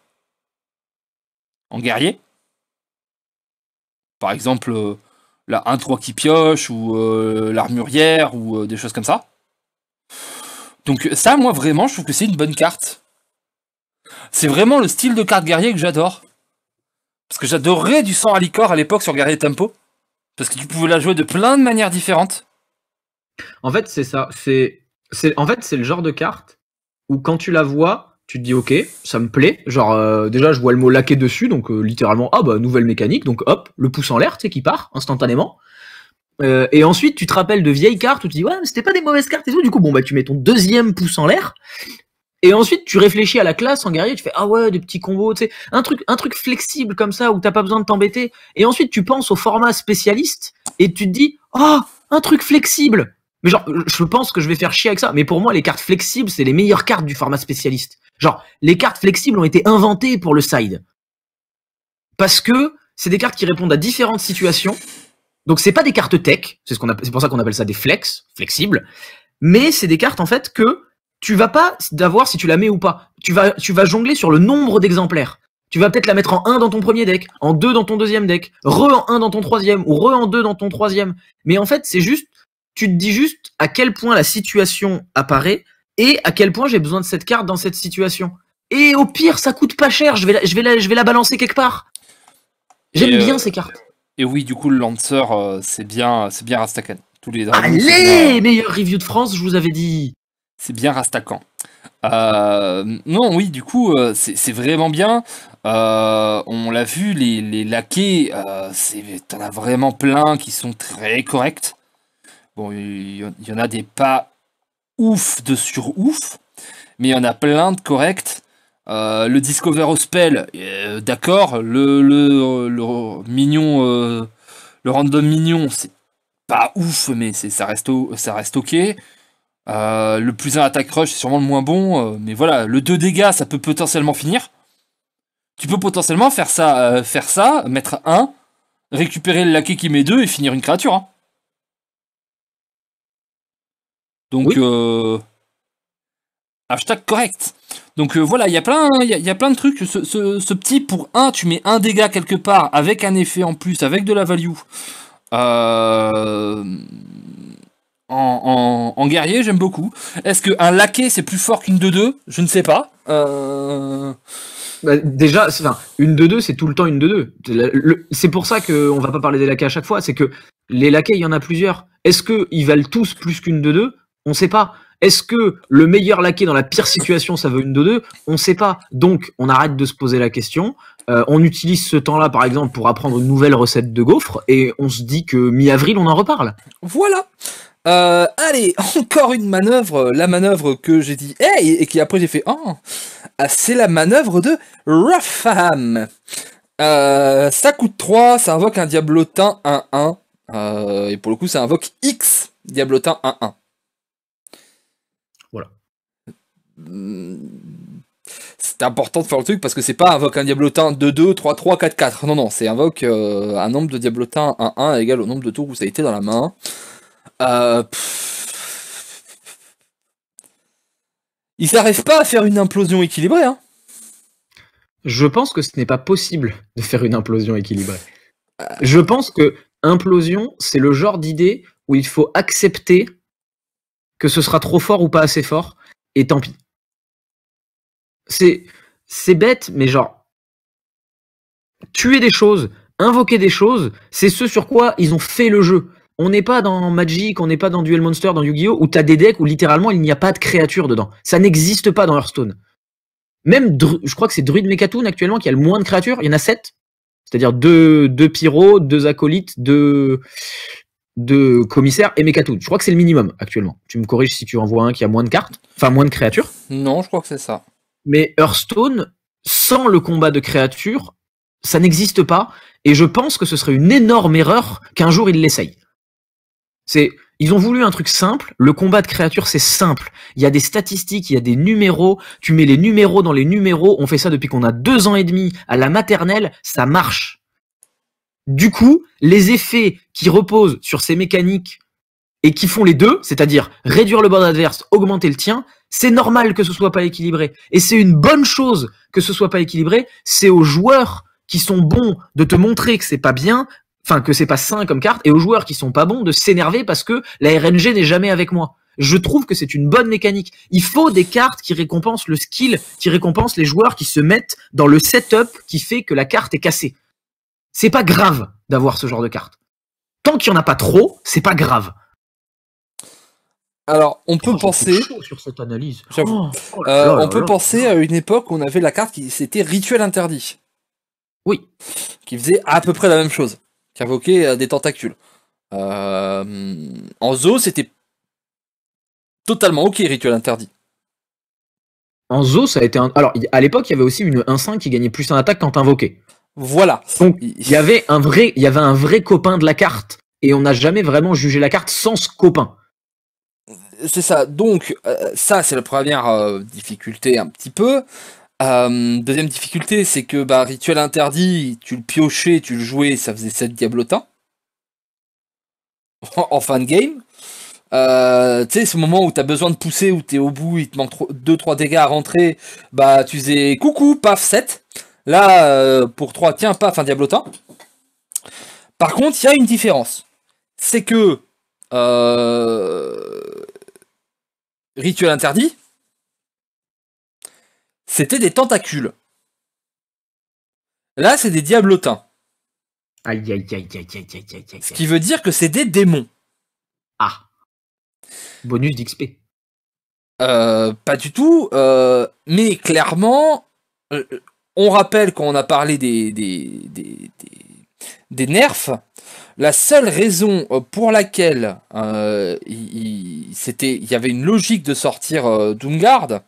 en guerrier. Par exemple, euh, la 1-3 qui pioche, ou euh, l'armurière, ou euh, des choses comme ça. Donc ça, moi, vraiment, je trouve que c'est une bonne carte. C'est vraiment le style de carte guerrier que j'adore. Parce que j'adorais du sang à licor à l'époque sur Guerrier Tempo. Parce que tu pouvais la jouer de plein de manières différentes. En fait, c'est ça. C'est en fait, c'est le genre de carte où quand tu la vois, tu te dis ok, ça me plaît. Genre euh, déjà, je vois le mot laqué dessus, donc euh, littéralement, ah bah nouvelle mécanique, donc hop, le pouce en l'air, tu sais, qui part instantanément. Euh, et ensuite, tu te rappelles de vieilles cartes où tu dis ouais, mais c'était pas des mauvaises cartes et tout. Du coup, bon bah tu mets ton deuxième pouce en l'air. Et ensuite, tu réfléchis à la classe en guerrier, tu fais ah ouais, des petits combos, tu sais, un truc, un truc flexible comme ça où t'as pas besoin de t'embêter. Et ensuite, tu penses au format spécialiste et tu te dis Ah, un truc flexible. Mais genre, je pense que je vais faire chier avec ça. Mais pour moi, les cartes flexibles, c'est les meilleures cartes du format spécialiste. Genre, les cartes flexibles ont été inventées pour le side. Parce que c'est des cartes qui répondent à différentes situations. Donc c'est pas des cartes tech, c'est ce pour ça qu'on appelle ça des flex, flexibles. Mais c'est des cartes en fait que tu vas pas d'avoir si tu la mets ou pas. Tu vas, tu vas jongler sur le nombre d'exemplaires. Tu vas peut-être la mettre en 1 dans ton premier deck, en 2 dans ton deuxième deck, re en 1 dans ton troisième, ou re en 2 dans ton troisième. Mais en fait, c'est juste, tu te dis juste à quel point la situation apparaît et à quel point j'ai besoin de cette carte dans cette situation. Et au pire, ça coûte pas cher, je vais la, je vais je vais la balancer quelque part. J'aime bien euh, ces cartes. Et oui, du coup, le Lancer, euh, c'est bien, euh, c'est bien Rastakan. Tous les Allez, meilleure review de France, je vous avais dit. C'est bien Rastakan. non, oui, du coup, c'est vraiment bien. on l'a vu, les, laquais, t'en as vraiment plein qui sont très corrects. Bon, il y en a ah. des pas ouf de sur ouf, mais il y en a plein de corrects. Euh, le Discover Ospel, euh, d'accord, le, le, le, mignon, euh, le random mignon, c'est pas ouf, mais ça reste, ça reste ok. le plus un attaque rush, c'est sûrement le moins bon, mais voilà, le 2 dégâts, ça peut potentiellement finir. Tu peux potentiellement faire ça, faire ça mettre 1, récupérer le laquais qui met 2 et finir une créature. Hein. Donc, euh, hashtag correct. Donc euh, voilà, il y, a plein, il y, plein de trucs. Ce, petit, pour un, tu mets un dégât quelque part avec un effet en plus, avec de la value. Euh, en, guerrier, j'aime beaucoup. Est-ce qu'un laquais, c'est plus fort qu'une 2-2 Je ne sais pas. Bah, déjà, une 2-2, c'est tout le temps une 2-2. C'est pour ça qu'on ne va pas parler des laquais à chaque fois. C'est que les laquais, il y en a plusieurs. Est-ce qu'ils valent tous plus qu'une 2-2 on ne sait pas. Est-ce que le meilleur laqué dans la pire situation, ça veut une de deux On ne sait pas. Donc, on arrête de se poser la question. Euh, on utilise ce temps-là, par exemple, pour apprendre une nouvelle recette de gaufre et on se dit que mi-avril, on en reparle. Voilà. Euh, allez, encore une manœuvre, la manœuvre que j'ai dit hey, et qui après j'ai fait oh, ah, c'est la manœuvre de Rafam. Euh, ça coûte 3, ça invoque un diablotin 1-1, et pour le coup ça invoque X diablotin 1-1. c'est important de faire le truc parce que c'est pas invoque un diablotin 2-2, 3-3, 4-4. Non, non, c'est invoque euh, un nombre de diablotins 1-1 égal au nombre de tours où ça a été dans la main. Euh, il Ils n'arrivent pas à faire une implosion équilibrée. Hein. Je pense que ce n'est pas possible de faire une implosion équilibrée. Euh. Je pense que implosion, c'est le genre d'idée où il faut accepter que ce sera trop fort ou pas assez fort, et tant pis. C'est, c'est bête, mais genre, tuer des choses, invoquer des choses, c'est ce sur quoi ils ont fait le jeu. On n'est pas dans Magic, on n'est pas dans Duel Monster, dans Yu-Gi-Oh! où t'as des decks où littéralement il n'y a pas de créatures dedans. Ça n'existe pas dans Hearthstone. Même, je crois que c'est Druid Mekatoon actuellement qui a le moins de créatures, il y en a 7. C'est-à-dire deux, deux pyros, deux acolytes, deux, commissaires et Mekatoon. Je crois que c'est le minimum actuellement. Tu me corriges si tu en vois un qui a moins de cartes, enfin moins de créatures. Non, je crois que c'est ça mais Hearthstone, sans le combat de créature, ça n'existe pas, et je pense que ce serait une énorme erreur qu'un jour ils l'essayent. C'est, ils ont voulu un truc simple, le combat de créature c'est simple. Il y a des statistiques, il y a des numéros, tu mets les numéros dans les numéros, on fait ça depuis qu'on a deux ans et demi à la maternelle, ça marche. Du coup, les effets qui reposent sur ces mécaniques et qui font les deux, c'est-à-dire réduire le bord adverse, augmenter le tien, c'est normal que ce soit pas équilibré. Et c'est une bonne chose que ce soit pas équilibré. C'est aux joueurs qui sont bons de te montrer que c'est pas bien, enfin que c'est pas sain comme carte, et aux joueurs qui sont pas bons de s'énerver parce que la RNG n'est jamais avec moi. Je trouve que c'est une bonne mécanique. Il faut des cartes qui récompensent le skill, qui récompensent les joueurs qui se mettent dans le setup qui fait que la carte est cassée. C'est pas grave d'avoir ce genre de carte. Tant qu'il n'y en a pas trop, c'est pas grave. Alors, on peut penser. Sur cette analyse. Oh, oh euh, on peut penser à une époque où on avait la carte qui c'était rituel interdit. Oui. Qui faisait à peu près la même chose, qui invoquait euh, des tentacules. Euh, en zoo, c'était totalement ok rituel interdit. En zoo, ça a été Alors, à l'époque, il y avait aussi une 1 qui gagnait plus en attaque quand invoqué. Voilà. Donc, il y avait un vrai, il y avait un vrai copain de la carte, et on n'a jamais vraiment jugé la carte sans ce copain c'est ça. Donc, euh, ça, c'est la première euh, difficulté un petit peu. Euh, deuxième difficulté, c'est que bah, rituel interdit, tu le piochais, tu le jouais, ça faisait 7 diablotins. en fin de game. tu sais, ce moment où as besoin de pousser, où t'es au bout, il te manque 2-3 dégâts à rentrer, bah tu faisais coucou, paf, 7. Là, pour 3, tiens, paf, un diablotin. Par contre, il y a une différence. C'est que Rituel interdit C'était des tentacules. Là, c'est des diablotins. Aïe, aïe, aïe, aïe, aïe, aïe, Ce qui veut dire que c'est des démons. Ah. Bonus d'XP. Euh, pas du tout. Euh, mais clairement, euh, on rappelle quand on a parlé des, des nerfs, la seule raison euh, pour laquelle euh, il, c'était, il y avait une logique de sortir euh, Doomguard,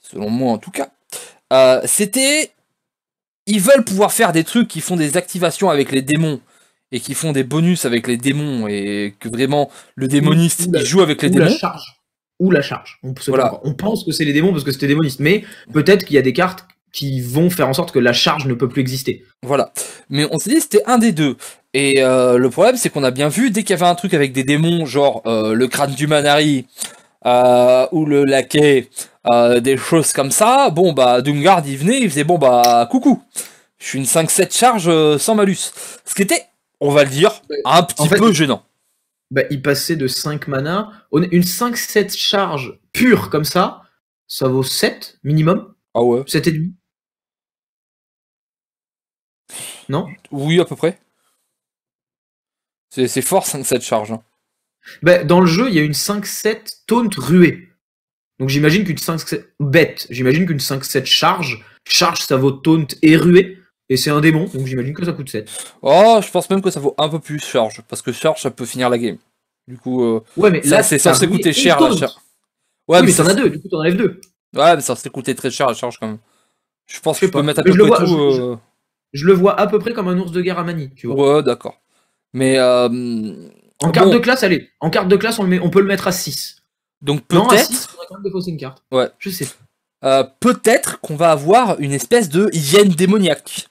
selon moi en tout cas, c'était ils veulent pouvoir faire des trucs qui font des activations avec les démons et qui font des bonus avec les démons et que vraiment le démoniste joue avec les démons. Ou la charge. On, pense que c'est les démons parce que c'était démoniste, mais peut-être qu'il y a des cartes qui vont faire en sorte que la charge ne peut plus exister. Voilà. Mais on s'est dit c'était un des deux. Et euh, le problème, c'est qu'on a bien vu, dès qu'il y avait un truc avec des démons, genre euh, le crâne du Manari euh, ou le laquais, des choses comme ça, bon, bah, Doomguard, il venait, il faisait, bon, bah, coucou, je suis une 5-7 charge sans malus. Ce qui était, on va le dire, un petit peu gênant. Bah, il passait de 5 mana, une 5-7 charge pure comme ça, ça vaut 7 minimum. Ah ouais 7,5 Non Oui, à peu près. C'est fort 5-7 charge. Hein. Ben, dans le jeu, il y a une 5-7 taunt ruée. Donc j'imagine qu'une 5-7 bête, j'imagine qu'une 5-7 charge, charge ça vaut taunt et ruée. Et c'est un démon, donc j'imagine que ça coûte 7. Oh, je pense même que ça vaut un peu plus charge, parce que charge, ça peut finir la game. Du coup, euh, ouais, mais ça, c'est censé coûter cher la charge. Ouais, mais, mais t'en as deux, du coup t'en enlèves deux. Ouais, mais ça s'est coûté très cher la charge quand même. Je pense que tu peux mettre à peu près tout. Euh, je, le vois à peu près comme un ours de guerre à manie, tu vois. Ouais, d'accord. Mais euh, en carte de classe, allez, en carte de classe, on, on peut le mettre à 6. Donc peut-être. quand même une carte. Ouais. Je sais. Euh, peut-être qu'on va avoir une espèce de hyène démoniaque.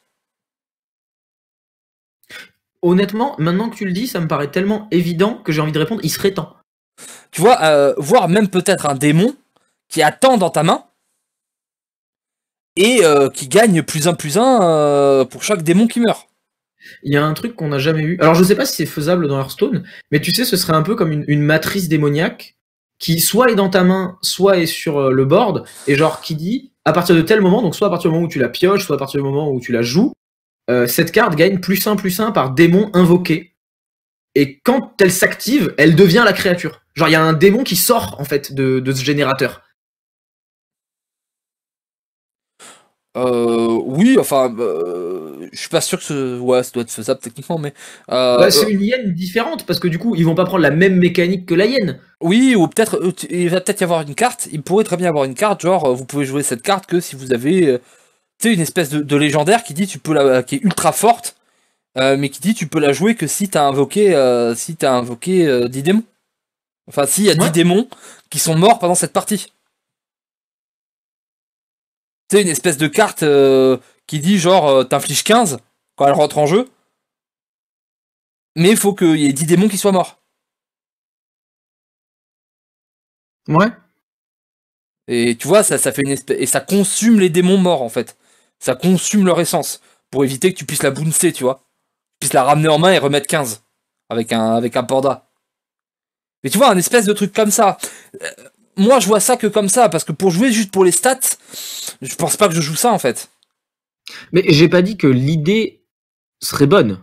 Honnêtement, maintenant que tu le dis, ça me paraît tellement évident que j'ai envie de répondre, il serait temps. Tu vois, euh, voire même peut-être un démon qui attend dans ta main et euh, qui gagne plus un plus un pour chaque démon qui meurt il y a un truc qu'on n'a jamais eu. Alors je ne sais pas si c'est faisable dans Hearthstone, mais tu sais, ce serait un peu comme une, matrice démoniaque qui soit est dans ta main, soit est sur euh, le board, et genre qui dit à partir de tel moment, donc soit à partir du moment où tu la pioches, soit à partir du moment où tu la joues, euh, cette carte gagne plus 1 plus 1 par démon invoqué. Et quand elle s'active, elle devient la créature. Genre il y a un démon qui sort en fait de ce générateur. Euh, oui, enfin, euh, je suis pas sûr que ce, ouais, ça doit être faisable techniquement, mais euh, bah, c'est euh, une hyène différente parce que du coup, ils vont pas prendre la même mécanique que la hyène. Oui, ou peut-être il va peut-être y avoir une carte. Il pourrait très bien avoir une carte, genre vous pouvez jouer cette carte que si vous avez, tu sais, une espèce de, légendaire qui dit tu peux la, qui est ultra forte, mais qui dit tu peux la jouer que si t'as invoqué, si t'as invoqué 10 démons. Enfin, s'il y a 10 démons qui sont morts pendant cette partie une espèce de carte euh, qui dit genre euh, t'infliges 15 quand elle rentre en jeu. Mais il faut qu'il y ait 10 démons qui soient morts. Ouais. Et tu vois, ça, ça fait une espèce. Et ça consume les démons morts en fait. Ça consume leur essence. Pour éviter que tu puisses la bouncer, tu vois. Tu puisses la ramener en main et remettre 15. Avec un, avec un borda Mais tu vois, un espèce de truc comme ça. Euh, moi, je vois ça que comme ça, parce que pour jouer juste pour les stats, je pense pas que je joue ça en fait. Mais j'ai pas dit que l'idée serait bonne.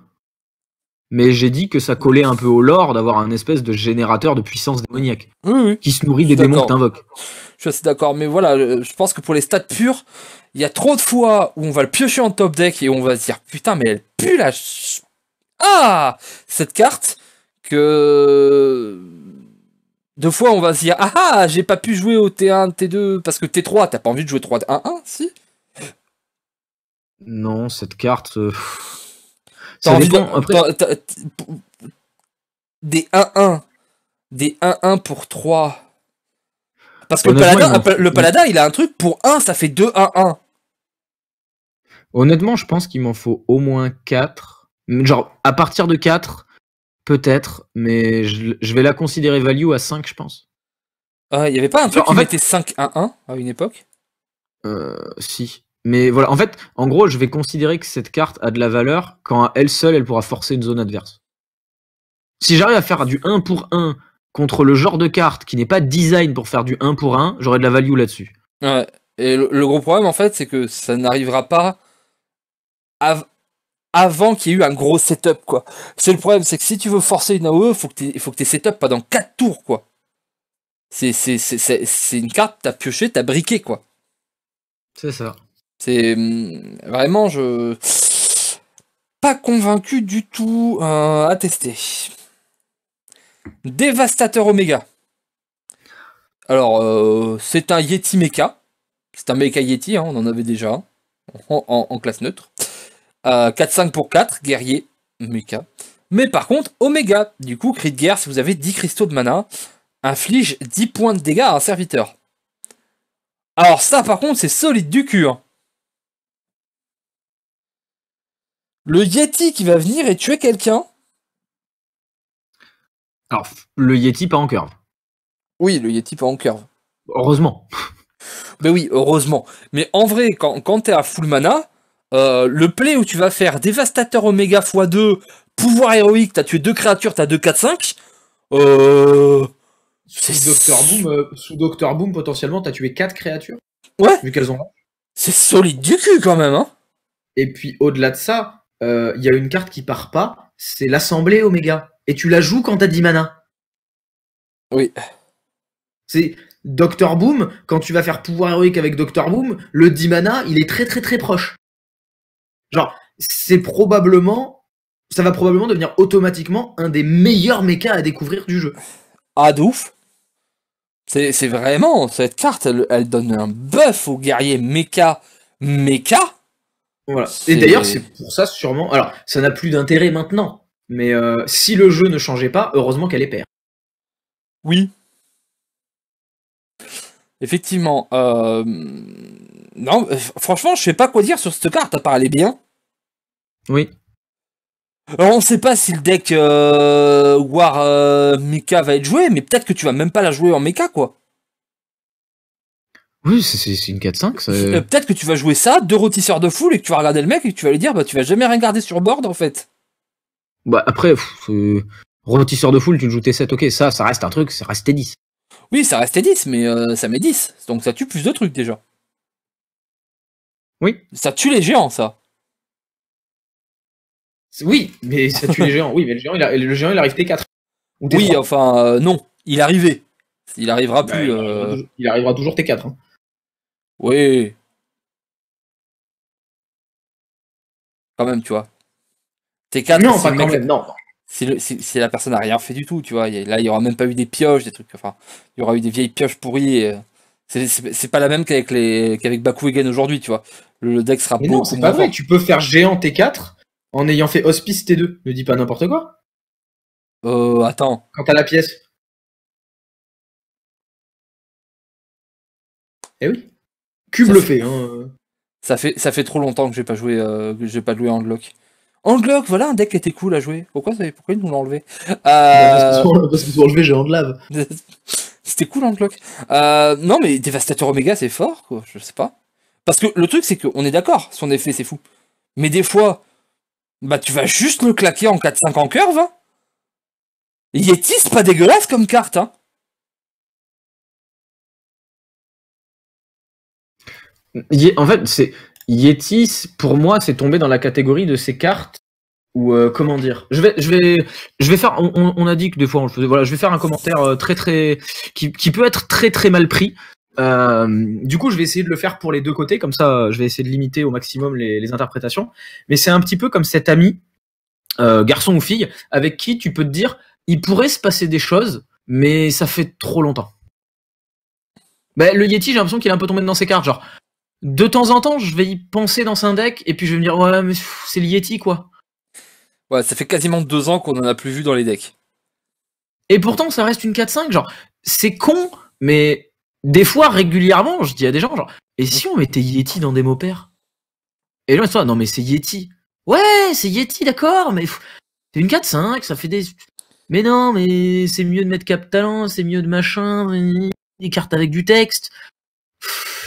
Mais j'ai dit que ça collait un peu au lore d'avoir un espèce de générateur de puissance démoniaque qui se nourrit des démons que t'invoques. Je suis assez d'accord, mais voilà, je pense que pour les stats purs, il y a trop de fois où on va le piocher en top deck et on va se dire putain, mais elle pue la. Ah Cette carte que deux fois, on va se dire Ah ah, j'ai pas pu jouer au T1, T2, parce que T3, t'as pas envie de jouer 3-1-1, si Non, cette carte. Des 1-1. Des 1-1 pour 3. Parce que le paladin, le paladin, il a un truc pour 1, ça fait 2-1-1. Honnêtement, je pense qu'il m'en faut au moins 4. Genre, à partir de 4, Peut-être, mais je, vais la considérer value à 5, je pense. Ah, il n'y avait pas un truc qui en fait... mettait 5 à 1 à une époque euh, Si. Mais voilà, en fait, en gros, je vais considérer que cette carte a de la valeur quand elle seule, elle pourra forcer une zone adverse. Si j'arrive à faire du 1 pour 1 contre le genre de carte qui n'est pas design pour faire du 1 pour 1, j'aurai de la value là-dessus. Ouais. Et le, gros problème, en fait, c'est que ça n'arrivera pas à avant qu'il y ait eu un gros setup, quoi. C'est le problème, c'est que si tu veux forcer une AOE, faut que faut que t'aies setup pendant 4 tours, quoi. C'est, c'est, une carte, t'as pioché, t'as briqué, quoi. C'est ça. C'est hum, vraiment, je. Pas convaincu du tout hein, à tester. Dévastateur Omega. Alors, euh, c'est un Yeti Mecha. C'est un Mecha Yeti, hein, on en avait déjà en classe neutre. 4-5 euh, pour 4, guerrier, Muka. Mais par contre, oméga. du coup, cri de guerre, si vous avez 10 cristaux de mana, inflige 10 points de dégâts à un serviteur. Alors ça, par contre, c'est solide du cul. Hein. Le Yeti qui va venir et tuer quelqu'un. Alors, le Yeti pas en curve. Oui, le Yeti pas en curve. Heureusement. Mais ben oui, heureusement. Mais en vrai, quand, quand t'es à full mana, euh, le play où tu vas faire dévastateur oméga x2, pouvoir héroïque, t'as tué deux créatures, t'as 2 4-5. Euh, euh, sous Docteur Boom, sous Boom potentiellement, t'as tué 4 créatures. Ouais. Vu qu'elles ont. C'est solide du cul quand même, hein. Et puis au-delà de ça, il y a une carte qui part pas, c'est l'assemblée Oméga. Et tu la joues quand t'as 10 mana. Oui. C'est Docteur Boom, quand tu vas faire pouvoir héroïque avec Docteur Boom, le 10 mana, il est très très très proche. Genre, c'est probablement, ça va probablement devenir automatiquement un des meilleurs mechas à découvrir du jeu. Ah, de ouf! C'est vraiment, cette carte, elle, donne un buff au guerrier mecha, mecha! Voilà. Et d'ailleurs, c'est pour ça sûrement. Alors, ça n'a plus d'intérêt maintenant, mais euh, si le jeu ne changeait pas, heureusement qu'elle est paire. Oui. Effectivement. Euh non, euh, franchement, je sais pas quoi dire sur cette carte, à parlé elle est bien. Oui. Alors, on sait pas si le deck euh, War euh, Mika va être joué, mais peut-être que tu vas même pas la jouer en Mika, quoi. Oui, c'est une 4-5. peut-être que tu vas jouer ça, deux rôtisseurs de foule, et que tu vas regarder le mec et que tu vas lui dire, bah, tu vas jamais rien garder sur board, en fait. Bah, après, rotisseur de foule, tu le joues T7, ok, ça, ça reste un truc, ça reste T10. Oui, ça reste T10, mais ça met 10, donc ça tue plus de trucs déjà. Oui. Ça tue les géants, ça. Oui, mais ça tue les géants. Oui, mais le géant, il, le arrive T4. Oui, enfin, euh, non. Il arrivait. Il arrivera plus. Bah, euh. Il arrivera, toujours, T4. Hein. Oui. Quand même, tu vois. T4. Non, pas quand même, non. Si, la personne n'a rien fait du tout, tu vois. Là, il n'y aura même pas eu des pioches, des trucs. Enfin, il y aura eu des vieilles pioches pourries. Et... Euh, c'est pas la même qu'avec les qu'avec Gain aujourd'hui, tu vois. Le, deck sera Mais non, c'est pas vrai. Tu peux faire géant T4 en ayant fait hospice T2. Ne dis pas n'importe quoi. Euh, attends. Quant à la pièce. Eh oui. Cube le fait. hein. Ça fait ça fait trop longtemps que j'ai pas joué euh, que j'ai pas joué Handlock. Anglock, voilà un deck qui était cool à jouer. Pourquoi pourquoi ils nous l'ont enlevé euh, Parce qu'ils ont enlevé géant de lave. C'était cool en hein, Euh, non, mais Dévastateur Omega, c'est fort, quoi. Je sais pas. Parce que le truc, c'est qu'on est d'accord, son effet, c'est fou. Mais des fois, bah tu vas juste le claquer en 4-5 en curve. Hein. pas dégueulasse comme carte, hein. En fait, c'est pour moi, c'est tombé dans la catégorie de ces cartes ou euh, comment dire je vais je vais je vais faire on, a dit que des fois on voilà je vais faire un commentaire euh, très très qui, qui peut être très très mal pris euh, du coup je vais essayer de le faire pour les deux côtés comme ça je vais essayer de limiter au maximum les, les interprétations mais c'est un petit peu comme cet ami garçon ou fille avec qui tu peux te dire il pourrait se passer des choses mais ça fait trop longtemps Ben le Yeti j'ai l'impression qu'il est un peu tombé dans ses cartes genre de temps en temps je vais y penser dans un deck et puis je vais me dire ouais mais c'est le Yeti quoi Ouais, ça fait quasiment deux ans qu'on en a plus vu dans les decks. Et pourtant, ça reste une 4-5. Genre, c'est con, mais des fois, régulièrement, je dis à des gens, genre, et si on mettait Yeti dans des mots Et les gens disent non, mais c'est Yeti. Ouais, c'est Yeti, d'accord, mais c'est une 4-5, ça fait des. Mais non, mais c'est mieux de mettre cap talent, c'est mieux de machin, des cartes avec du texte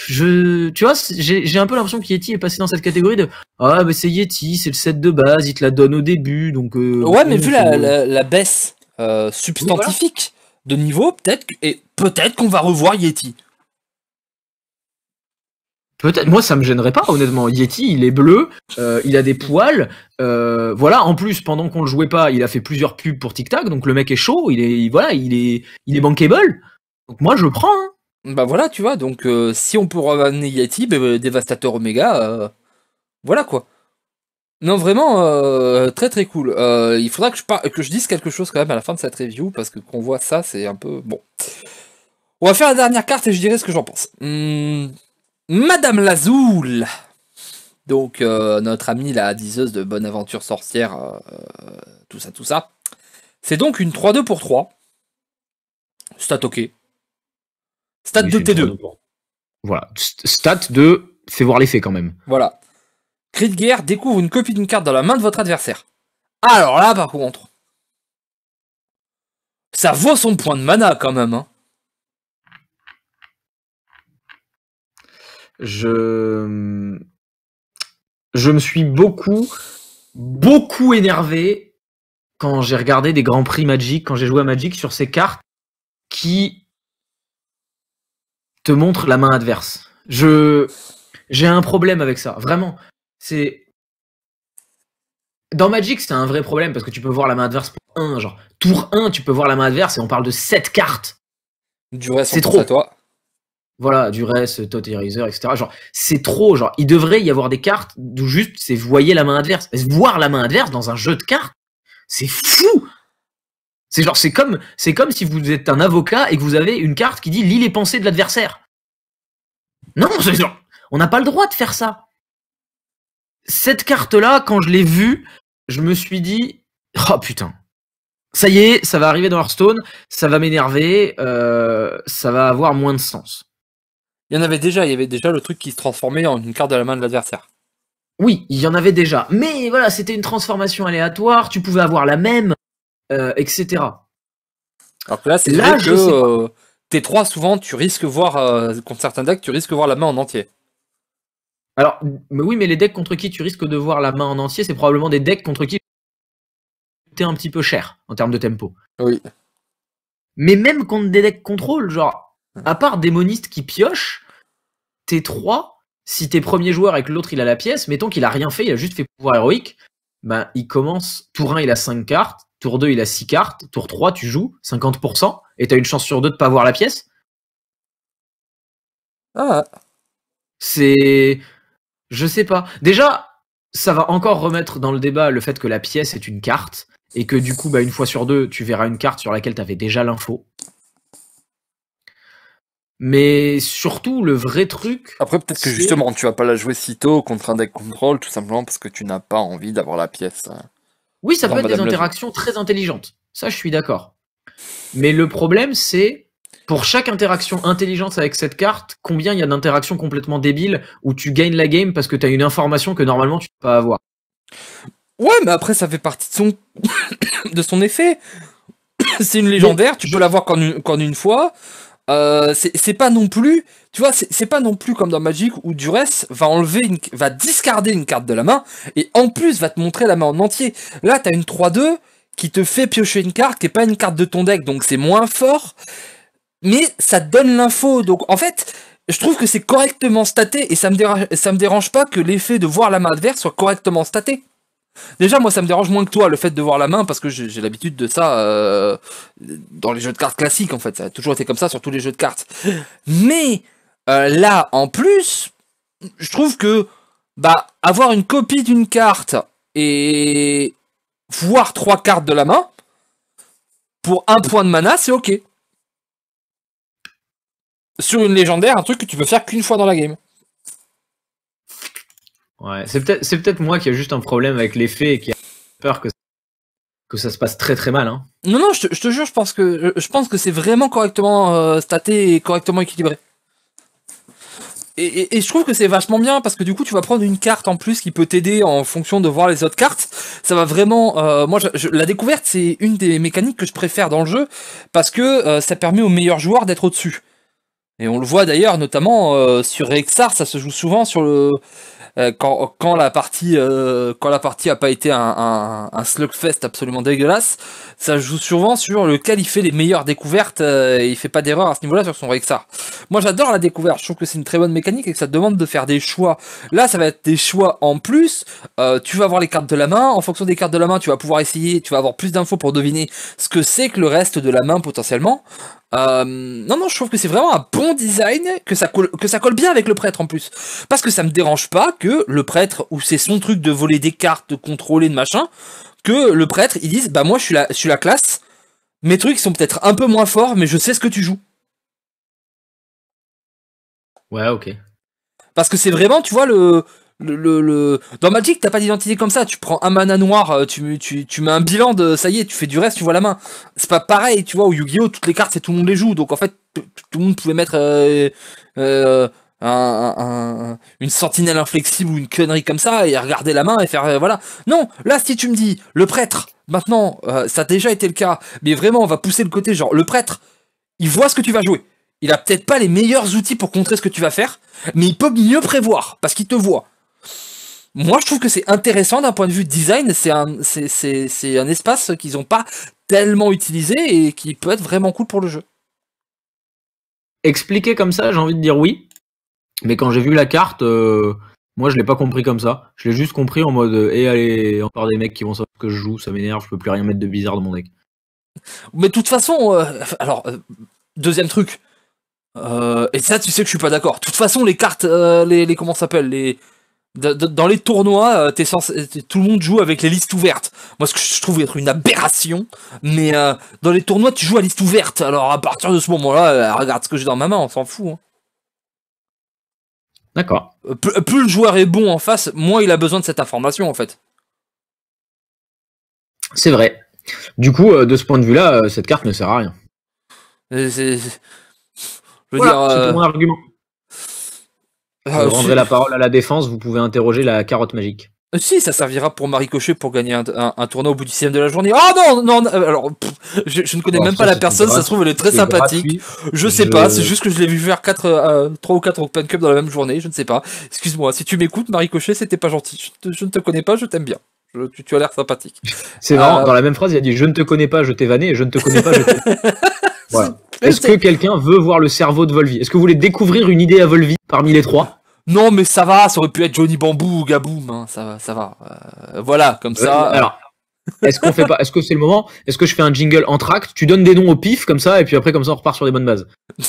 je, tu vois, j'ai un peu l'impression que Yeti est passé dans cette catégorie de ah mais c'est Yeti, c'est le set de base, il te la donne au début, donc. Euh, ouais, mais vu la, la, baisse euh, substantifique de niveau, peut-être et peut-être qu'on va revoir Yeti. Peut-être, moi ça me gênerait pas honnêtement. Yeti, il est bleu, euh, il a des poils, voilà. En plus, pendant qu'on le jouait pas, il a fait plusieurs pubs pour Tic Tac, donc le mec est chaud, il est, voilà, il est, il est bankable. Donc moi je prends. Hein. Bah voilà, tu vois, donc euh, si on peut ramener Yeti, bah, bah, Dévastateur Omega, euh, voilà quoi. Non, vraiment, euh, très très cool. il faudra que je, que je dise quelque chose quand même à la fin de cette review, parce que qu'on voit ça, c'est un peu... Bon. On va faire la dernière carte et je dirai ce que j'en pense. Hmm, Madame Lazoul Donc, notre amie la diseuse de Bonne Aventure Sorcière, tout ça, tout ça. C'est donc une 3-2 pour 3. Statoké. Stat de T2. Voilà. Stat de fait voir l'effet quand même. Voilà. Crit de guerre découvre une copie d'une carte dans la main de votre adversaire. Alors là, par contre, ça vaut son point de mana quand même. Hein. Je. Je me suis beaucoup, beaucoup énervé quand j'ai regardé des grands prix Magic, quand j'ai joué à Magic sur ces cartes qui te montre la main adverse. Je j'ai un problème avec ça, vraiment. C'est dans Magic, c'est un vrai problème parce que tu peux voir la main adverse pour 1, genre tour 1, tu peux voir la main adverse et on parle de 7 cartes. Du reste, c'est trop toi. Voilà, du reste, Totterizer, etc. Genre, c'est trop, genre, il devrait y avoir des cartes d'où juste c'est voyer la main adverse. Voir la main adverse dans un jeu de cartes, c'est fou c'est genre, c'est comme, c'est comme si vous êtes un avocat et que vous avez une carte qui dit lis les pensées de l'adversaire. Non, c'est on n'a pas le droit de faire ça. Cette carte-là, quand je l'ai vue, je me suis dit, oh putain, ça y est, ça va arriver dans Hearthstone, ça va m'énerver, euh, ça va avoir moins de sens. Il y en avait déjà, il y avait déjà le truc qui se transformait en une carte de la main de l'adversaire. Oui, il y en avait déjà. Mais voilà, c'était une transformation aléatoire, tu pouvais avoir la même, euh, etc. Alors que là, c'est là, que euh, T3, souvent, tu risques voir, euh, contre certains decks, tu risques voir la main en entier. Alors, mais oui, mais les decks contre qui tu risques de voir la main en entier, c'est probablement des decks contre qui tu es un petit peu cher en termes de tempo. Oui. Mais même contre des decks contrôle, genre, à part démoniste qui pioche, T3, si t'es premier joueur et que l'autre il a la pièce, mettons qu'il a rien fait, il a juste fait pouvoir héroïque, ben il commence, tour 1 il a 5 cartes, Tour 2, il a 6 cartes. Tour 3, tu joues 50% et tu as une chance sur deux de pas voir la pièce. Ah. C'est. Je sais pas. Déjà, ça va encore remettre dans le débat le fait que la pièce est une carte et que du coup, bah, une fois sur deux, tu verras une carte sur laquelle tu avais déjà l'info. Mais surtout, le vrai truc. Après, peut-être que justement, tu vas pas la jouer si tôt contre un deck control, tout simplement parce que tu n'as pas envie d'avoir la pièce. Hein. Oui, ça peut être des interactions très intelligentes. Ça, je suis d'accord. Mais le problème, c'est pour chaque interaction intelligente avec cette carte, combien il y a d'interactions complètement débiles où tu gagnes la game parce que tu as une information que normalement tu ne peux pas avoir. Ouais, mais après, ça fait partie de son, de son effet. c'est une légendaire, tu peux l'avoir qu'en une fois. Euh, c'est pas non plus, tu vois, c'est pas non plus comme dans Magic où Duress va enlever, une, va discarder une carte de la main et en plus va te montrer la main en entier. Là, t'as une 3-2 qui te fait piocher une carte qui est pas une carte de ton deck, donc c'est moins fort, mais ça te donne l'info. Donc en fait, je trouve que c'est correctement staté et ça me, ça me dérange pas que l'effet de voir la main adverse soit correctement staté. Déjà, moi, ça me dérange moins que toi le fait de voir la main parce que j'ai l'habitude de ça euh, dans les jeux de cartes classiques en fait. Ça a toujours été comme ça sur tous les jeux de cartes. Mais euh, là, en plus, je trouve que bah avoir une copie d'une carte et voir trois cartes de la main pour un point de mana, c'est ok. Sur une légendaire, un truc que tu peux faire qu'une fois dans la game. Ouais, c'est peut-être moi qui ai juste un problème avec l'effet et qui a peur que que ça se passe très très mal. Hein. Non non, je te, jure, je pense que je pense que c'est vraiment correctement euh, staté et correctement équilibré. Et, je trouve que c'est vachement bien parce que du coup tu vas prendre une carte en plus qui peut t'aider en fonction de voir les autres cartes. Ça va vraiment, euh, moi je, la découverte c'est une des mécaniques que je préfère dans le jeu parce que euh, ça permet aux meilleurs joueurs d'être au-dessus. Et on le voit d'ailleurs, notamment euh, sur Rexar, ça se joue souvent sur le euh, quand, la partie euh, quand la partie a pas été un, un, un, slugfest absolument dégueulasse, ça joue souvent sur lequel il fait les meilleures découvertes et il fait pas d'erreur à ce niveau-là sur son Rexar. Moi, j'adore la découverte. Je trouve que c'est une très bonne mécanique et que ça demande de faire des choix. Là, ça va être des choix en plus. tu vas avoir les cartes de la main. En fonction des cartes de la main, tu vas pouvoir essayer. Tu vas avoir plus d'infos pour deviner ce que c'est que le reste de la main potentiellement. Euh, non, non, je trouve que c'est vraiment un bon design, que ça, colle, que ça colle bien avec le prêtre en plus. Parce que ça me dérange pas que le prêtre, où c'est son truc de voler des cartes, de contrôler, de machin, que le prêtre, il dise, bah moi je suis la classe, mes trucs sont peut-être un peu moins forts, mais je sais ce que tu joues. Ouais, ok. Parce que c'est vraiment, tu vois, le, dans Magic t'as pas d'identité comme ça tu prends un mana noir euh, tu, tu, mets un bilan de ça y est tu fais du reste tu vois la main c'est pas pareil tu vois au Yu-Gi-Oh toutes les cartes c'est tout le monde les joue donc en fait tout le monde pouvait mettre euh, euh, une sentinelle inflexible ou une connerie comme ça et regarder la main et faire voilà non là si tu me dis le prêtre maintenant ça a déjà été le cas mais vraiment on va pousser le côté genre le prêtre il voit ce que tu vas jouer il a peut-être pas les meilleurs outils pour contrer ce que tu vas faire, mais il peut mieux prévoir, parce qu'il te voit moi je trouve que c'est intéressant d'un point de vue design. C'est un, c'est, un espace qu'ils n'ont pas tellement utilisé et qui peut être vraiment cool pour le jeu. Expliqué comme ça, j'ai envie de dire oui. Mais quand j'ai vu la carte, euh, moi je l'ai pas compris comme ça. Je l'ai juste compris en mode et eh, allez, on des mecs qui vont savoir que je joue, ça m'énerve, je peux plus rien mettre de bizarre dans mon deck. Mais de toute façon, euh, alors, euh, deuxième truc. et ça, tu sais que je suis pas d'accord. De toute façon, les cartes, les, les, comment s'appelle les dans les tournois, euh, tout le monde joue avec les listes ouvertes. Moi, ce que je trouve être une aberration, mais euh, dans les tournois, tu joues à liste ouverte. Alors, à partir de ce moment-là, euh, regarde ce que j'ai dans ma main, on s'en fout. Hein. D'accord. Plus, le joueur est bon en face, moins il a besoin de cette information, en fait. C'est vrai. Du coup, de ce point de vue-là, cette carte ne sert à rien. C'est veux dire. mon argument. Vous euh, rendrez la parole à la défense, vous pouvez interroger la carotte magique. Euh, si, ça servira pour Marie Cochet pour gagner un, tournoi au bout du sixième de la journée. Ah oh non, non, euh, alors je, ne connais même pas la personne, ça se trouve elle est très sympathique. Je sais pas, c'est juste que je l'ai vu faire 4, 3 ou 4 Open Cup dans la même journée, je ne sais pas. Excuse-moi, si tu m'écoutes, Marie Cochet, c'était pas gentil. Je, ne te connais pas, je t'aime bien. tu, as l'air sympathique. C'est marrant, dans la même phrase, il a dit Je ne te connais pas, je t'ai vanné, et je ne te connais pas, je t'ai. Est-ce que quelqu'un veut voir le cerveau de Volvi Est-ce que vous voulez découvrir une idée à Volvi parmi les trois Non, mais ça va, ça aurait pu être Johnny Bambou ou Gaboum, hein. ça va, ça va. Euh, voilà, comme ça. Euh, alors, euh. est-ce qu'on fait pas Est-ce que c'est le moment Est-ce que je fais un jingle en tract Tu donnes des noms au pif comme ça, et puis après comme ça on repart sur des bonnes bases.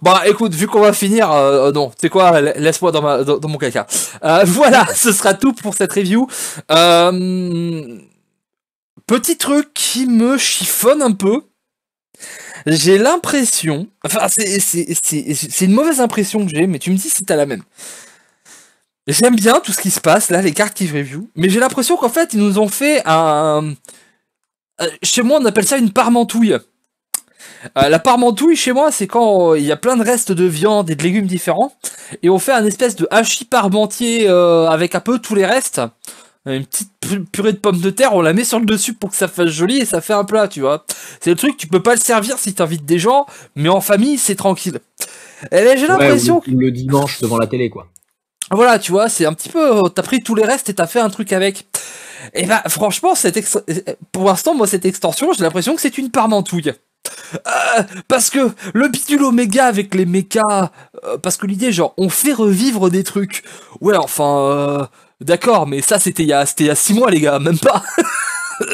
Bah écoute, vu qu'on va finir, non, tu sais quoi, laisse-moi dans, mon caca. voilà, ce sera tout pour cette review. petit truc qui me chiffonne un peu, j'ai l'impression, enfin c'est une mauvaise impression que j'ai, mais tu me dis si t'as la même. J'aime bien tout ce qui se passe là, les cartes qui review, mais j'ai l'impression qu'en fait ils nous ont fait un, euh, chez moi on appelle ça une parmentouille. Euh, la parmentouille chez moi, c'est quand euh, il y a plein de restes de viande et de légumes différents, et on fait un espèce de hachis parmentier avec un peu tous les restes une petite purée de pommes de terre, on la met sur le dessus pour que ça fasse joli et ça fait un plat, tu vois. C'est le truc, tu peux pas le servir si t'invites des gens, mais en famille, c'est tranquille. Et eh ben, j'ai l'impression que... Le dimanche devant la télé, quoi. Voilà, tu vois, c'est un petit peu... Oh, t'as pris tous les restes et t'as fait un truc avec. Et eh bah, ben, franchement, cette pour l'instant, moi, cette extension, j'ai l'impression que c'est une parmentouille. Euh, parce que le bidule Oméga avec les mechas, euh, parce que l'idée genre on fait revivre des trucs. Ouais enfin euh, D'accord, mais ça c'était il y a c'était six mois les gars, même pas.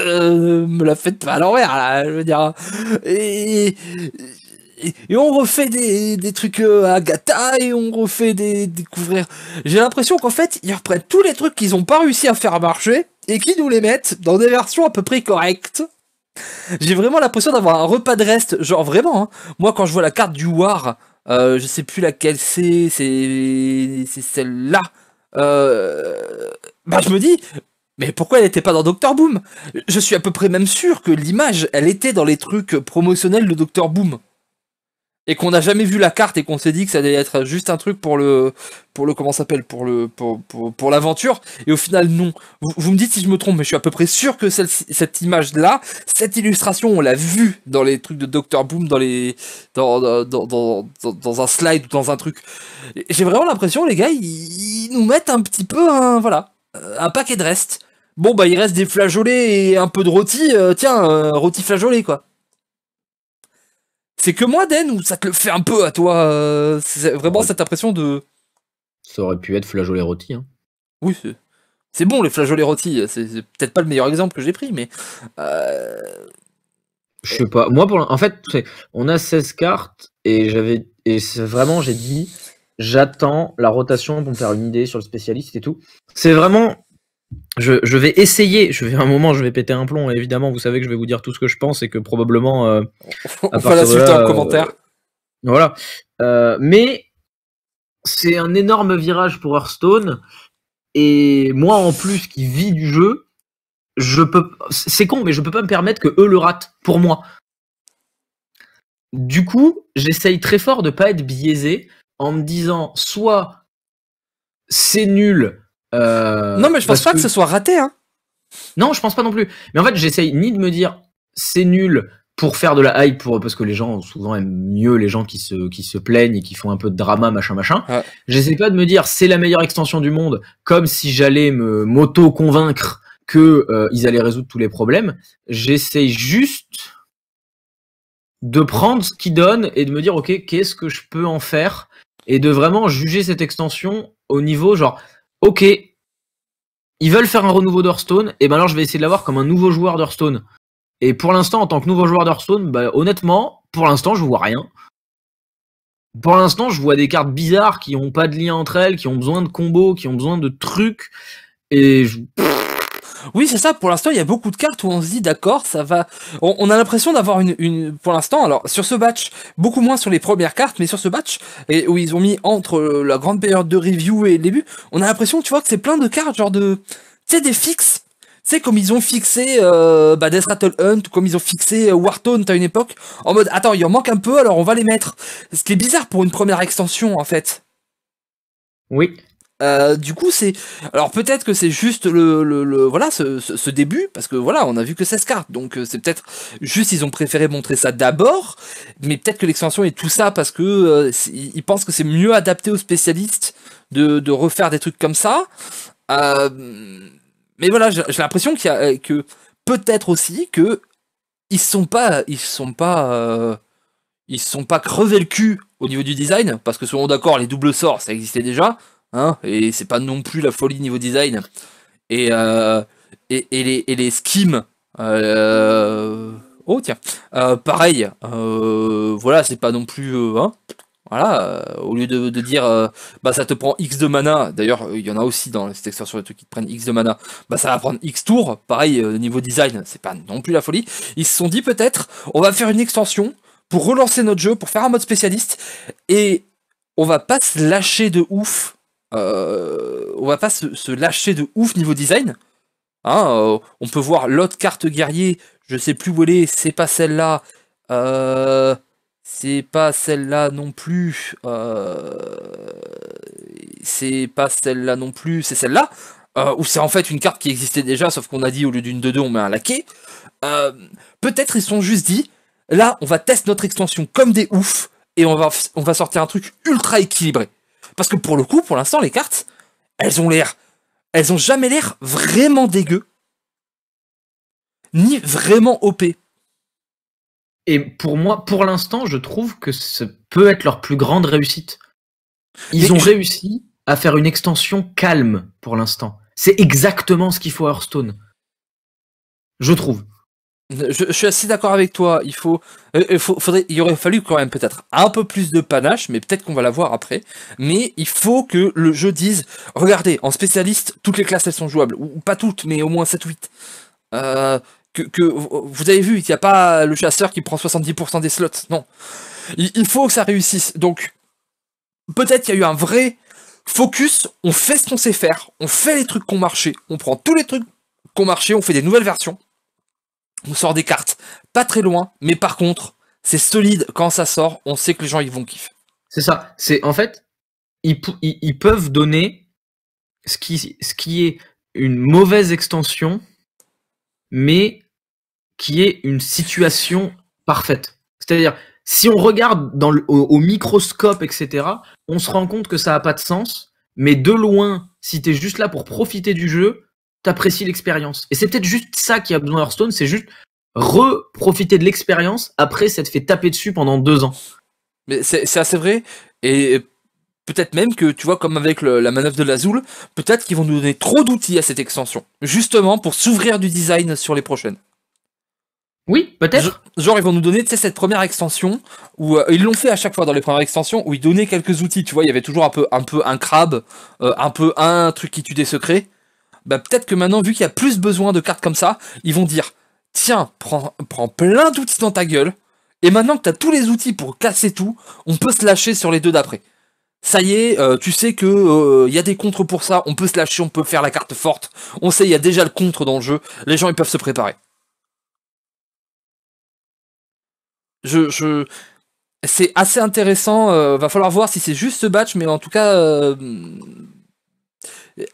Euh, me la faites pas à l'envers là, je veux dire. Et, on refait des, trucs euh, à Agatha et on refait des découvrir. J'ai l'impression qu'en fait ils reprennent tous les trucs qu'ils ont pas réussi à faire marcher et qu'ils nous les mettent dans des versions à peu près correctes. J'ai vraiment l'impression d'avoir un repas de reste, genre vraiment. Hein. Moi quand je vois la carte du War, euh, je sais plus laquelle c'est, c'est celle-là euh, bah, je me dis, mais pourquoi elle n'était pas dans Doctor Boom Je suis à peu près même sûr que l'image, elle était dans les trucs promotionnels de Doctor Boom et qu'on n'a jamais vu la carte et qu'on s'est dit que ça allait être juste un truc pour le pour le comment s'appelle pour le pour, pour, l'aventure et au final non vous, me dites si je me trompe mais je suis à peu près sûr que cette image là cette illustration on l'a vue dans les trucs de Dr. Boom dans les dans un slide ou dans un truc j'ai vraiment l'impression les gars ils, nous mettent un petit peu un voilà euh, un paquet de restes bon bah il reste des flageolets et un peu de rôti euh, tiens euh, rôti flageolé quoi c'est que moi, Den, ou ça te le fait un peu à toi euh, C'est vraiment cette impression de. Ça aurait pu être flageolet rôti. Hein. Oui, c'est bon les flageolets rôti, C'est peut-être pas le meilleur exemple que j'ai pris, mais. Euh, Je sais pas. Moi, pour en fait, on a 16 cartes et j'avais et vraiment j'ai dit j'attends la rotation pour me faire une idée sur le spécialiste et tout. C'est vraiment je, vais essayer, je vais un moment, je vais péter un plomb, évidemment, vous savez que je vais vous dire tout ce que je pense et que probablement. Euh, On va l'insulter en euh, commentaire. voilà. Euh, mais c'est un énorme virage pour Hearthstone, et moi en plus qui vis du jeu, je peux. C'est con, mais je peux pas me permettre que eux le ratent, pour moi. Du coup, j'essaye très fort de pas être biaisé en me disant soit c'est nul, euh, non, mais je pense pas que... ce soit raté. Hein. Non, je pense pas non plus. Mais en fait, j'essaye ni de me dire c'est nul pour faire de la hype, pour, parce que les gens souvent aiment mieux les gens qui se, qui se plaignent et qui font un peu de drama, machin, machin. j'essaye pas de me dire c'est la meilleure extension du monde, comme si j'allais me m'auto-convaincre que euh, ils allaient résoudre tous les problèmes. J'essaye juste de prendre ce qui donne et de me dire ok qu'est-ce que je peux en faire et de vraiment juger cette extension au niveau genre ok, ils veulent faire un renouveau d'Hearthstone, et eh ben alors je vais essayer de l'avoir comme un nouveau joueur d'Hearthstone. Et pour l'instant, en tant que nouveau joueur d'Hearthstone, bah, honnêtement, pour l'instant, je vois rien. Pour l'instant, je vois des cartes bizarres qui n'ont pas de lien entre elles, qui ont besoin de combos, qui ont besoin de trucs. Et je, oui, c'est ça. Pour l'instant, il y a beaucoup de cartes où on se dit, d'accord, ça va. On, a l'impression d'avoir une, pour l'instant, alors sur ce batch, beaucoup moins sur les premières cartes, mais sur ce batch, et où ils ont mis entre la grande période de review et le début, on a l'impression, tu vois, que c'est plein de cartes, genre de, tu sais, des fixes. Tu sais, comme ils ont fixé euh, bah, Death Rattle Hunt, comme ils ont fixé euh, à une époque, en mode, attends, il en manque un peu, alors on va les mettre. Ce qui est bizarre pour une première extension, en fait. Oui, euh, du coup, c'est alors peut-être que c'est juste le, voilà ce, début parce que voilà on a vu que 16 cartes donc euh, c'est peut-être juste ils ont préféré montrer ça d'abord, mais peut-être que l'extension est tout ça parce que euh, ils pensent que c'est mieux adapté aux spécialistes de, refaire des trucs comme ça. mais voilà, j'ai l'impression qu'il y a que peut-être aussi que ils sont pas ils sont pas ils sont pas crevés le cul au niveau du design parce que selon d'accord les doubles sorts ça existait déjà Hein, et c'est pas non plus la folie niveau design. Et, euh, et, les, et les schemes. Euh, oh tiens. Euh, pareil. voilà, c'est pas non plus. Hein, voilà, au lieu de, dire bah ça te prend X de mana, d'ailleurs il y en a aussi dans cette extension les trucs qui te prennent X de mana, bah ça va prendre X tours, pareil niveau design, c'est pas non plus la folie. Ils se sont dit peut-être on va faire une extension pour relancer notre jeu, pour faire un mode spécialiste, et on va pas se lâcher de ouf euh, on va pas se, lâcher de ouf niveau design. Hein, euh, on peut voir l'autre carte guerrier, je sais plus où elle est, c'est pas celle-là. Euh, c'est pas celle-là non plus. c'est pas celle-là non plus, c'est celle-là. ou c'est en fait une carte qui existait déjà, sauf qu'on a dit au lieu d'une de deux on met un laquais. Peut-être ils sont juste dit, là on va tester notre extension comme des oufs, et on va, on va sortir un truc ultra équilibré. Parce que pour le coup, pour l'instant, les cartes, elles ont l'air. Elles ont jamais l'air vraiment dégueu. Ni vraiment OP. Et pour moi, pour l'instant, je trouve que ce peut être leur plus grande réussite. Ils ont réussi à faire une extension calme pour l'instant. C'est exactement ce qu'il faut à Hearthstone. Je trouve. Je, suis assez d'accord avec toi. Il faut, il euh, euh, faudrait, il aurait fallu quand même peut-être un peu plus de panache, mais peut-être qu'on va la voir après. Mais il faut que le jeu dise, regardez, en spécialiste, toutes les classes elles sont jouables, ou pas toutes, mais au moins 7 ou 8. que, vous avez vu, il n'y a pas le chasseur qui prend 70% des slots. Non, il, faut que ça réussisse. Donc peut-être qu'il y a eu un vrai focus. On fait ce qu'on sait faire, on fait les trucs qu'on marché, on prend tous les trucs qu'on marché, on fait des nouvelles versions on sort des cartes pas très loin, mais par contre, c'est solide quand ça sort, on sait que les gens ils vont kiffer. C'est ça, c'est en fait, ils, peuvent donner ce qui, ce qui est une mauvaise extension, mais qui est une situation parfaite. C'est-à-dire, si on regarde au, au, microscope, etc., on se rend compte que ça n'a pas de sens, mais de loin, si tu es juste là pour profiter du jeu, t'apprécies l'expérience. Et c'est peut-être juste ça qui a besoin Hearthstone, c'est juste reprofiter de l'expérience après s'être fait taper dessus pendant deux ans. Mais c'est assez vrai. Et peut-être même que, tu vois, comme avec la manœuvre de l'Azul, peut-être qu'ils vont nous donner trop d'outils à cette extension, justement pour s'ouvrir du design sur les prochaines. Oui, peut-être. Genre, ils vont nous donner, tu sais, cette première extension, où euh, ils l'ont fait à chaque fois dans les premières extensions, où ils donnaient quelques outils, tu vois, il y avait toujours un peu un, peu un crabe, euh, un peu un truc qui tue des secrets bah peut-être que maintenant, vu qu'il y a plus besoin de cartes comme ça, ils vont dire tiens, prends, plein d'outils dans ta gueule, et maintenant que tu as tous les outils pour casser tout, on peut se lâcher sur les deux d'après. Ça y est, euh, tu sais que il euh, y a des contres pour ça, on peut se lâcher, on peut faire la carte forte, on sait il y a déjà le contre dans le jeu, les gens ils peuvent se préparer. Je, C'est assez intéressant, euh, va falloir voir si c'est juste ce batch, mais en tout cas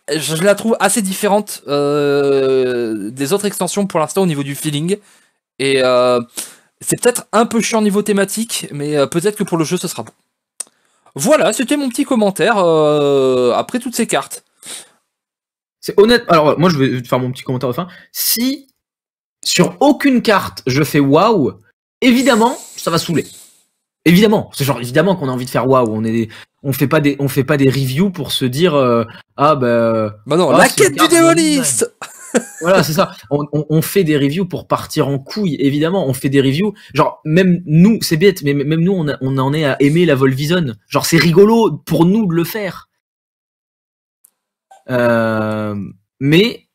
je la trouve assez différente euh, des autres extensions pour l'instant au niveau du feeling. Et euh, c'est peut-être un peu chiant niveau thématique, mais euh, peut-être que pour le jeu ce sera bon. Voilà, c'était mon petit commentaire après toutes ces cartes. C'est honnête. Alors moi je vais faire mon petit commentaire de fin. Si sur aucune carte je fais waouh, évidemment ça va saouler. Évidemment, c'est genre évidemment qu'on a envie de faire waouh, on est on fait pas des on fait pas des reviews pour se dire euh, ah bah bah non, la quête du démoniste. voilà, c'est ça. On, fait des reviews pour partir en couille, évidemment. On fait des reviews. Genre, même nous, c'est bête, mais même nous, on, en est à aimer la Volvison. Genre, c'est rigolo pour nous de le faire. Euh, mais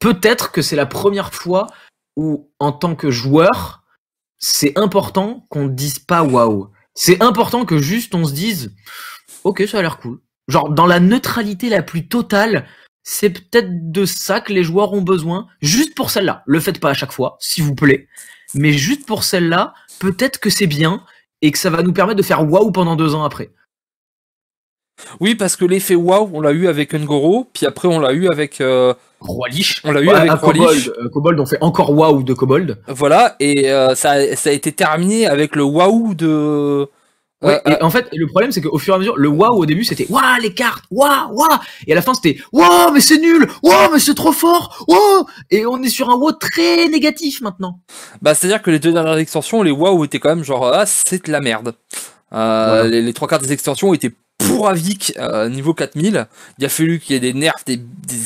peut-être que c'est la première fois où, en tant que joueur, c'est important qu'on dise pas waouh. C'est important que juste on se dise ok, ça a l'air cool. Genre dans la neutralité la plus totale, c'est peut-être de ça que les joueurs ont besoin, juste pour celle-là. Le faites pas à chaque fois, s'il vous plaît. Mais juste pour celle-là, peut-être que c'est bien et que ça va nous permettre de faire waouh pendant deux ans après. Oui, parce que l'effet waouh, on l'a eu avec Ngoro, puis après on l'a eu avec euh, On l'a eu avec Kobold, Kobold, on fait encore waouh de Kobold. Voilà, et euh, ça, ça, a été terminé avec le waouh de. Euh, ouais, et euh, en fait, le problème c'est qu'au fur et à mesure, le waouh au début c'était waouh les cartes, waouh waouh, et à la fin c'était waouh mais c'est nul, waouh mais c'est trop fort, waouh, et on est sur un waouh très négatif maintenant. Bah c'est à dire que les deux dernières extensions, les waouh étaient quand même genre ah c'est de la merde. les, les, trois cartes des extensions étaient pour euh, niveau 4000. Il a fallu qu'il y ait des nerfs, des,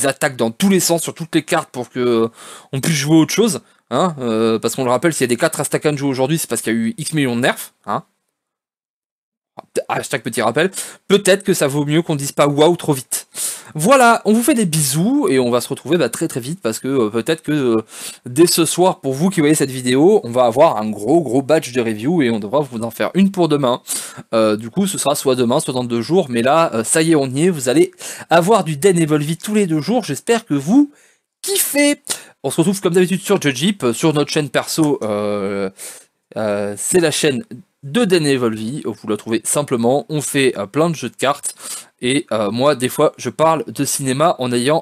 attaques dans tous les sens sur toutes les cartes pour que on puisse jouer autre chose. Hein, euh, parce qu'on le rappelle, s'il y a des 4 Astakan joués aujourd'hui, c'est parce qu'il y a eu X millions de nerfs. Hein hashtag petit rappel, peut-être que ça vaut mieux qu'on dise pas waouh trop vite. Voilà, on vous fait des bisous et on va se retrouver bah, très très vite parce que euh, peut-être que euh, dès ce soir, pour vous qui voyez cette vidéo, on va avoir un gros gros badge de review et on devra vous en faire une pour demain. Euh, du coup, ce sera soit demain, soit dans deux jours, mais là, ça y est, on y est, vous allez avoir du Den Evolvi tous les deux jours, j'espère que vous kiffez On se retrouve comme d'habitude sur jeep sur notre chaîne perso, c'est la chaîne de Dene Volvi. Vous la trouvez simplement. On fait euh, plein de jeux de cartes. Et euh, moi, des fois, je parle de cinéma en n'ayant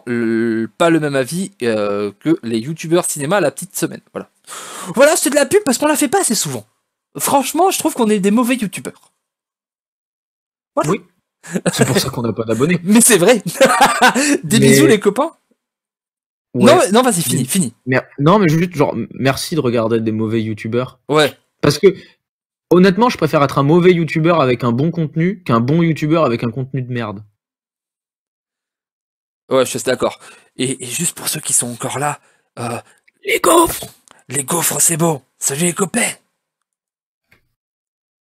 pas le même avis euh, que les youtubeurs cinéma la petite semaine. Voilà. Voilà, c'est de la pub parce qu'on la fait pas assez souvent. Franchement, je trouve qu'on est des mauvais youtubeurs. Oui. C'est pour ça qu'on n'a pas d'abonnés. Mais c'est vrai. des bisous, les copains. Non, non vas-y, fini, fini. non, mais juste, genre, merci de regarder des mauvais youtubeurs. Ouais. Parce que Honnêtement, je préfère être un mauvais youtubeur avec un bon contenu qu'un bon youtubeur avec un contenu de merde. Ouais, je suis d'accord. Et, juste pour ceux qui sont encore là, euh, les gaufres Les gaufres, c'est beau Salut les copains